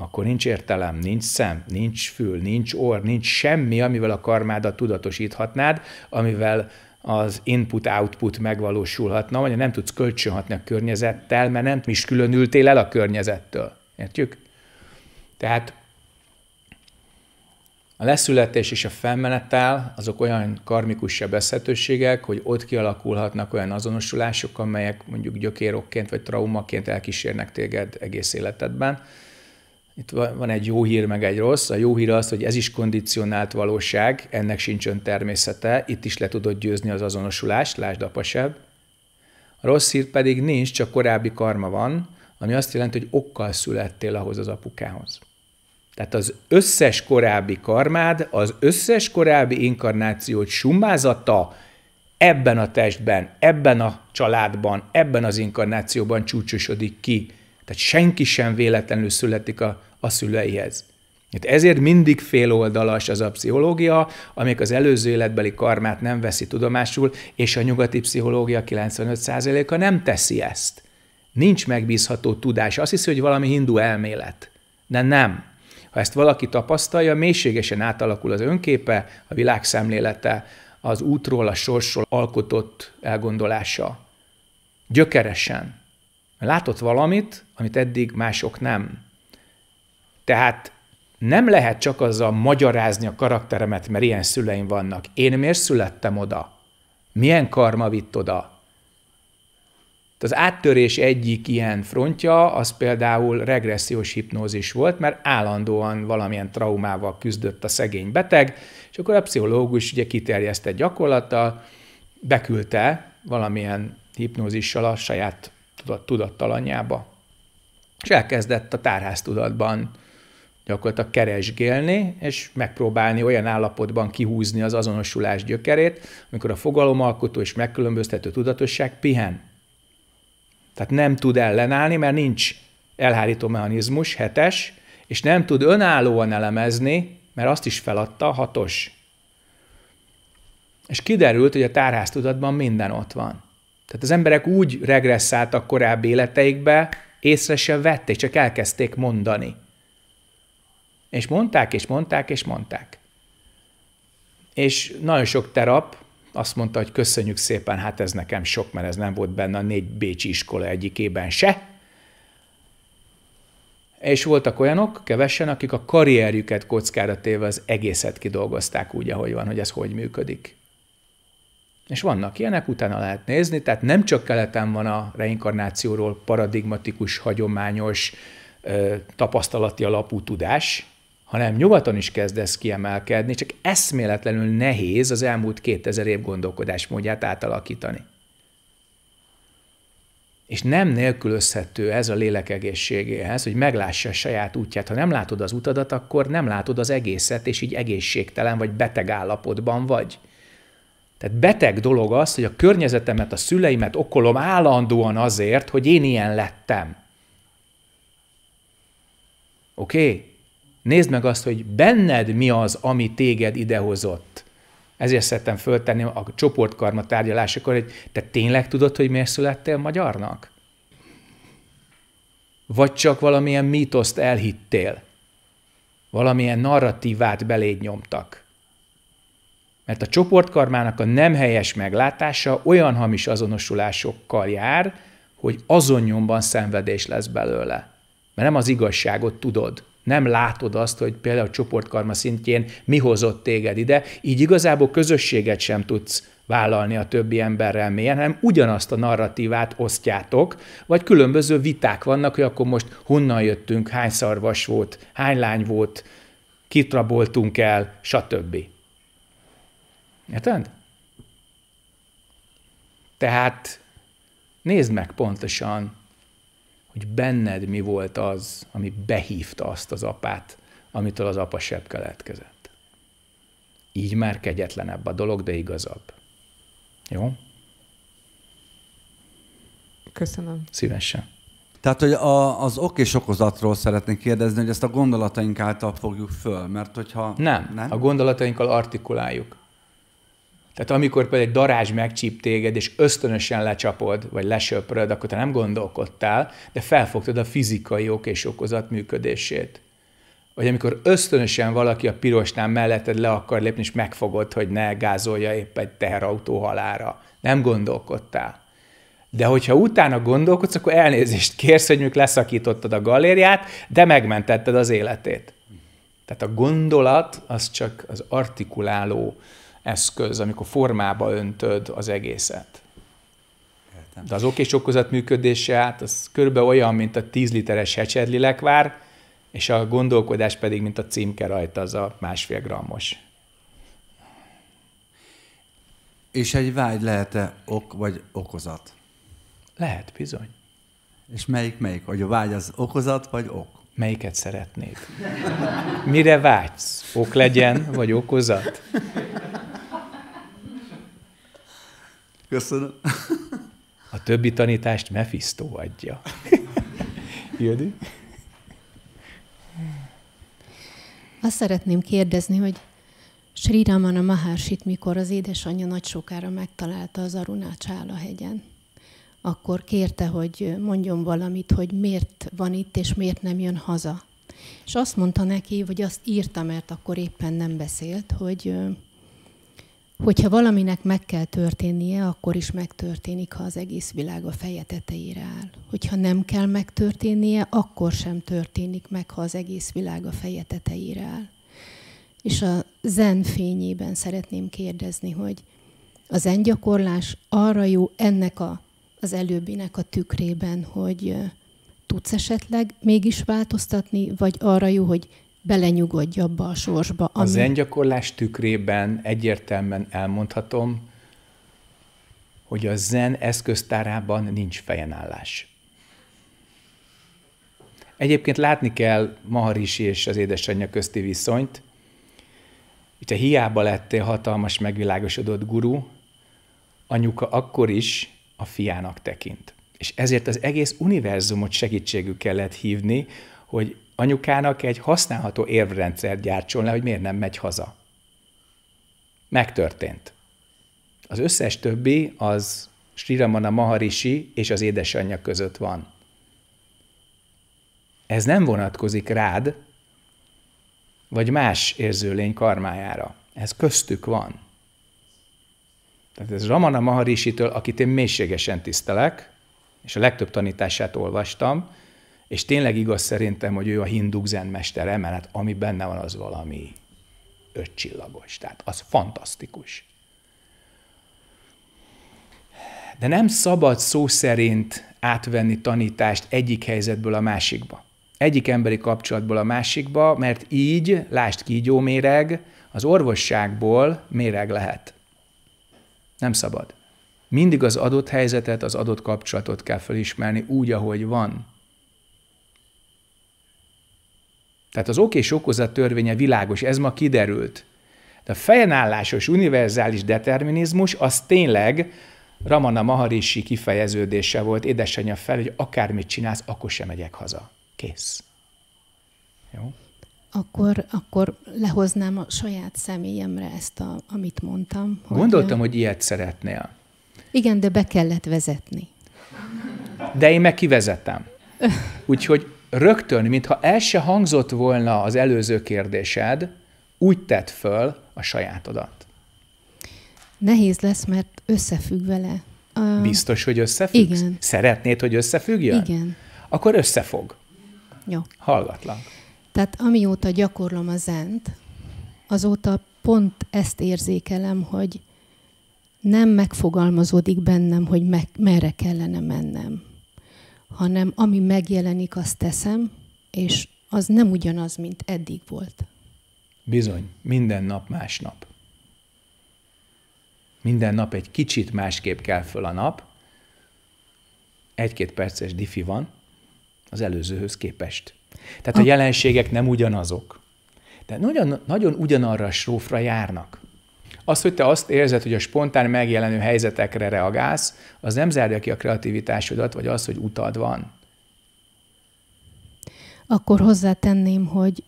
akkor nincs értelem, nincs szem, nincs fül, nincs orr, nincs semmi, amivel a karmádat tudatosíthatnád, amivel az input-output megvalósulhatna, vagy nem tudsz kölcsönhatni a környezettel, mert nem is különültél el a környezettől. Értjük? Tehát a leszületés és a felmenetel azok olyan karmikus sebezhetőségek, hogy ott kialakulhatnak olyan azonosulások, amelyek mondjuk gyökérokként vagy traumaként elkísérnek téged egész életedben, itt van egy jó hír, meg egy rossz. A jó hír az, hogy ez is kondicionált valóság, ennek sincs öntermészete, itt is le tudod győzni az azonosulást, lásd apasebb. A rossz hír pedig nincs, csak korábbi karma van, ami azt jelenti, hogy okkal születtél ahhoz az apukához. Tehát az összes korábbi karmád, az összes korábbi inkarnációt summázata ebben a testben, ebben a családban, ebben az inkarnációban csúcsosodik ki. Tehát senki sem véletlenül születik a a szüleihez. Hát ezért mindig féloldalas az a pszichológia, amik az előző életbeli karmát nem veszi tudomásul, és a nyugati pszichológia 95%-a nem teszi ezt. Nincs megbízható tudás. Azt hiszi, hogy valami hindu elmélet. De nem. Ha ezt valaki tapasztalja, mélységesen átalakul az önképe, a világszemlélete, az útról, a sorsról alkotott elgondolása. Gyökeresen. Látott valamit, amit eddig mások nem. Tehát nem lehet csak azzal magyarázni a karakteremet, mert ilyen szüleim vannak. Én miért születtem oda? Milyen karma vitt oda? Az áttörés egyik ilyen frontja, az például regressziós hipnózis volt, mert állandóan valamilyen traumával küzdött a szegény beteg, és akkor a pszichológus ugye kiterjesztett gyakorlattal, beküldte valamilyen hipnózissal a saját tudattalanyába, És elkezdett a tárháztudatban tudatban gyakorlatilag keresgélni, és megpróbálni olyan állapotban kihúzni az azonosulás gyökerét, amikor a fogalomalkotó és megkülönböztető tudatosság pihen. Tehát nem tud ellenállni, mert nincs elhárító mechanizmus, hetes, és nem tud önállóan elemezni, mert azt is feladta, hatos. És kiderült, hogy a tárháztudatban minden ott van. Tehát az emberek úgy regresszáltak korábbi életeikbe, észre sem vették, csak elkezdték mondani. És mondták, és mondták, és mondták. És nagyon sok terap azt mondta, hogy köszönjük szépen, hát ez nekem sok, mert ez nem volt benne a négy bécsi iskola egyikében se. És voltak olyanok, kevesen, akik a karrierjüket kockára téve az egészet kidolgozták úgy, ahogy van, hogy ez hogy működik. És vannak ilyenek, utána lehet nézni, tehát nem csak keleten van a reinkarnációról paradigmatikus, hagyományos, tapasztalati alapú tudás, hanem nyugaton is kezdesz kiemelkedni, csak eszméletlenül nehéz az elmúlt 2000 év gondolkodásmódját átalakítani. És nem nélkülözhető ez a lélek egészségéhez, hogy meglássa a saját útját. Ha nem látod az utadat, akkor nem látod az egészet, és így egészségtelen vagy beteg állapotban vagy. Tehát beteg dolog az, hogy a környezetemet, a szüleimet okolom állandóan azért, hogy én ilyen lettem. Oké? Okay? Nézd meg azt, hogy benned mi az, ami téged idehozott. Ezért szerettem föltenni a csoportkarma tárgyalásakor, hogy te tényleg tudod, hogy miért születtél magyarnak? Vagy csak valamilyen mítoszt elhittél? Valamilyen narratívát beléd nyomtak? Mert a csoportkarmának a nem helyes meglátása olyan hamis azonosulásokkal jár, hogy azon nyomban szenvedés lesz belőle. Mert nem az igazságot tudod nem látod azt, hogy például a csoportkarma szintjén mi hozott téged ide, így igazából közösséget sem tudsz vállalni a többi emberrel mélyen, hanem ugyanazt a narratívát osztjátok, vagy különböző viták vannak, hogy akkor most honnan jöttünk, hány szarvas volt, hány lány volt, kit raboltunk el, stb. Érted? Tehát nézd meg pontosan, hogy benned mi volt az, ami behívta azt az apát, amitől az apa sebb keletkezett. Így már kegyetlenebb a dolog, de igazabb. Jó? Köszönöm. Szívesen. Tehát, hogy a, az ok és okozatról szeretnék kérdezni, hogy ezt a gondolataink által fogjuk föl, mert hogyha... Nem, nem? a gondolatainkkal artikuláljuk. Tehát amikor például egy darázs megcsíp téged, és ösztönösen lecsapod, vagy lesöpröd, akkor te nem gondolkodtál, de felfogtad a fizikai ok és okozat működését. Vagy amikor ösztönösen valaki a pirosnál melletted le akar lépni, és megfogod, hogy ne gázolja épp egy teherautó halára. Nem gondolkodtál. De hogyha utána gondolkodsz, akkor elnézést kérsz, hogy leszakítottad a galériát, de megmentetted az életét. Tehát a gondolat az csak az artikuláló eszköz, amikor formába öntöd az egészet. Értem. De az okés okozat működése át, az körbe olyan, mint a 10 literes hecsedli lekvár, és a gondolkodás pedig, mint a címke rajta, az a másfél grammos. És egy vágy lehet-e ok vagy okozat? Lehet, bizony. És melyik melyik? Hogy a vágy az okozat vagy ok? Melyiket szeretnéd? Mire vágysz? Ok legyen, vagy okozat? Köszönöm. A többi tanítást Mephisto adja. Jödi? Azt szeretném kérdezni, hogy Sri Ramana Mahársit, mikor az édesanyja nagy sokára megtalálta az Arunácsála hegyen, akkor kérte, hogy mondjon valamit, hogy miért van itt, és miért nem jön haza. És azt mondta neki, vagy azt írta, mert akkor éppen nem beszélt, hogy hogyha valaminek meg kell történnie, akkor is megtörténik, ha az egész világ a feje tetejére áll. Hogyha nem kell megtörténnie, akkor sem történik meg, ha az egész világ a feje tetejére áll. És a zen fényében szeretném kérdezni, hogy a zen gyakorlás arra jó ennek a az előbbinek a tükrében, hogy tudsz esetleg mégis változtatni, vagy arra jó, hogy belenyugodj abba a sorsba. Ami... A zengyakorlás tükrében egyértelműen elmondhatom, hogy a zen eszköztárában nincs fejenállás. Egyébként látni kell Maharisi és az édesanyja közti viszonyt. Itt a hiába lettél hatalmas, megvilágosodott guru, anyuka akkor is a fiának tekint. És ezért az egész univerzumot segítségük kellett hívni, hogy anyukának egy használható érvrendszer gyártson le, hogy miért nem megy haza. Megtörtént. Az összes többi az Ramana Maharishi és az édesanyja között van. Ez nem vonatkozik rád, vagy más érzőlény karmájára. Ez köztük van. Tehát ez Ramana maharishi akit én mélységesen tisztelek, és a legtöbb tanítását olvastam, és tényleg igaz szerintem, hogy ő a hindu zen mestere, mert hát ami benne van, az valami ötcsillagos. Tehát az fantasztikus. De nem szabad szó szerint átvenni tanítást egyik helyzetből a másikba. Egyik emberi kapcsolatból a másikba, mert így, lást méreg, az orvosságból méreg lehet. Nem szabad. Mindig az adott helyzetet, az adott kapcsolatot kell felismerni úgy, ahogy van. Tehát az ok és okozat törvénye világos, ez ma kiderült. De a fejenállásos univerzális determinizmus az tényleg Ramana Maharishi kifejeződése volt édesanyja fel, hogy akármit csinálsz, akkor sem megyek haza. Kész. Jó? akkor, akkor lehoznám a saját személyemre ezt, a, amit mondtam. Gondoltam, hogy, hogy ilyet szeretnél. Igen, de be kellett vezetni. De én meg kivezetem. Úgyhogy rögtön, mintha el se hangzott volna az előző kérdésed, úgy tett föl a sajátodat. Nehéz lesz, mert összefügg vele. A... Biztos, hogy összefügg. Igen. Szeretnéd, hogy összefüggjön? Igen. Akkor összefog. Jó. Hallgatlak. Tehát amióta gyakorlom a zent, azóta pont ezt érzékelem, hogy nem megfogalmazódik bennem, hogy meg, merre kellene mennem, hanem ami megjelenik, azt teszem, és az nem ugyanaz, mint eddig volt. Bizony, minden nap más nap. Minden nap egy kicsit másképp kell föl a nap. Egy-két perces diffi van az előzőhöz képest. Tehát a jelenségek nem ugyanazok. De nagyon, nagyon ugyanarra a srófra járnak. Az, hogy te azt érzed, hogy a spontán megjelenő helyzetekre reagálsz, az nem zárja ki a kreativitásodat, vagy az, hogy utad van. Akkor hozzátenném, hogy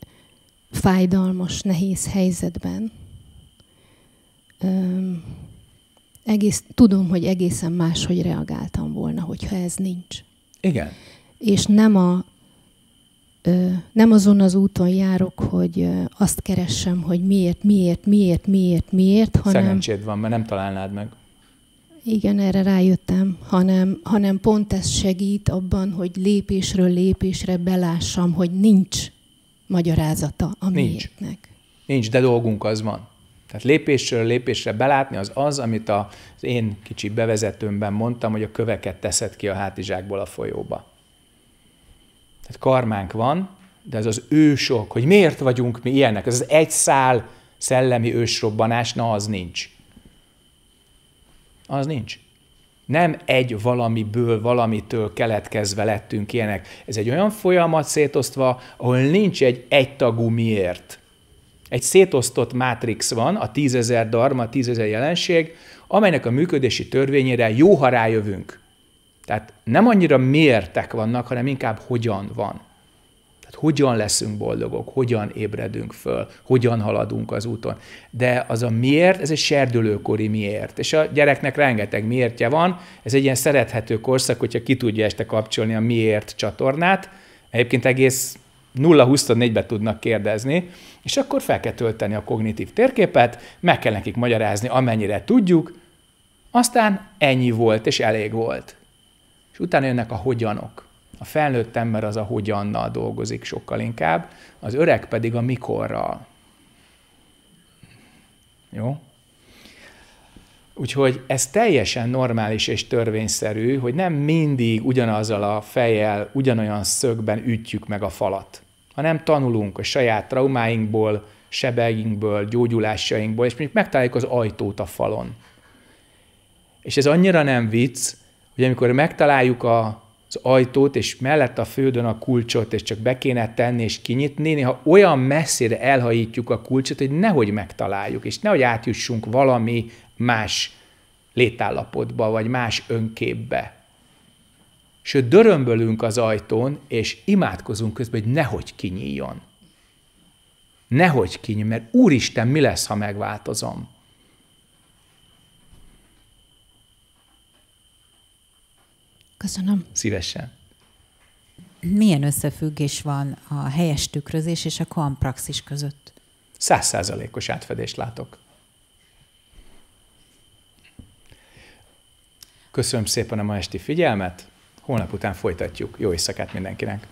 fájdalmas, nehéz helyzetben öm, egész, tudom, hogy egészen máshogy reagáltam volna, hogyha ez nincs. Igen. És nem a nem azon az úton járok, hogy azt keressem, hogy miért, miért, miért, miért, miért, hanem... Szerencséd van, mert nem találnád meg. Igen, erre rájöttem, hanem, hanem pont ez segít abban, hogy lépésről lépésre belássam, hogy nincs magyarázata a nincs. miértnek. Nincs, de dolgunk az van. Tehát lépésről lépésre belátni az az, amit az én kicsi bevezetőmben mondtam, hogy a köveket teszed ki a hátizsákból a folyóba. Tehát karmánk van, de ez az ősok, hogy miért vagyunk mi ilyenek, ez az egy szál szellemi ősrobbanás, na az nincs. Az nincs. Nem egy valamiből, valamitől keletkezve lettünk ilyenek. Ez egy olyan folyamat szétosztva, ahol nincs egy egytagú miért. Egy szétosztott mátrix van, a tízezer darma, a tízezer jelenség, amelynek a működési törvényére jó, ha rájövünk. Tehát nem annyira miértek vannak, hanem inkább hogyan van. Tehát hogyan leszünk boldogok, hogyan ébredünk föl, hogyan haladunk az úton. De az a miért, ez egy serdülőkori miért. És a gyereknek rengeteg miértje van, ez egy ilyen szerethető korszak, hogyha ki tudja este kapcsolni a miért csatornát. Egyébként egész 0-24-be tudnak kérdezni, és akkor fel kell tölteni a kognitív térképet, meg kell nekik magyarázni, amennyire tudjuk, aztán ennyi volt és elég volt. És utána jönnek a hogyanok. A felnőtt ember az a hogyannal dolgozik sokkal inkább, az öreg pedig a mikorral. Jó? Úgyhogy ez teljesen normális és törvényszerű, hogy nem mindig ugyanazzal a fejjel, ugyanolyan szögben ütjük meg a falat, hanem tanulunk a saját traumáinkból, sebeinkből, gyógyulásainkból, és mondjuk megtaláljuk az ajtót a falon. És ez annyira nem vicc, hogy amikor megtaláljuk a, az ajtót, és mellett a földön a kulcsot, és csak be kéne tenni és kinyitni, néha olyan messzire elhajítjuk a kulcsot, hogy nehogy megtaláljuk, és nehogy átjussunk valami más létállapotba, vagy más önképbe. Sőt, dörömbölünk az ajtón, és imádkozunk közben, hogy nehogy kinyíljon. Nehogy kinyíljon, mert Úristen, mi lesz, ha megváltozom? Köszönöm. Szívesen. Milyen összefüggés van a helyes tükrözés és a kompraxis között? Százszázalékos átfedést látok. Köszönöm szépen a ma esti figyelmet, holnap után folytatjuk. Jó éjszakát mindenkinek!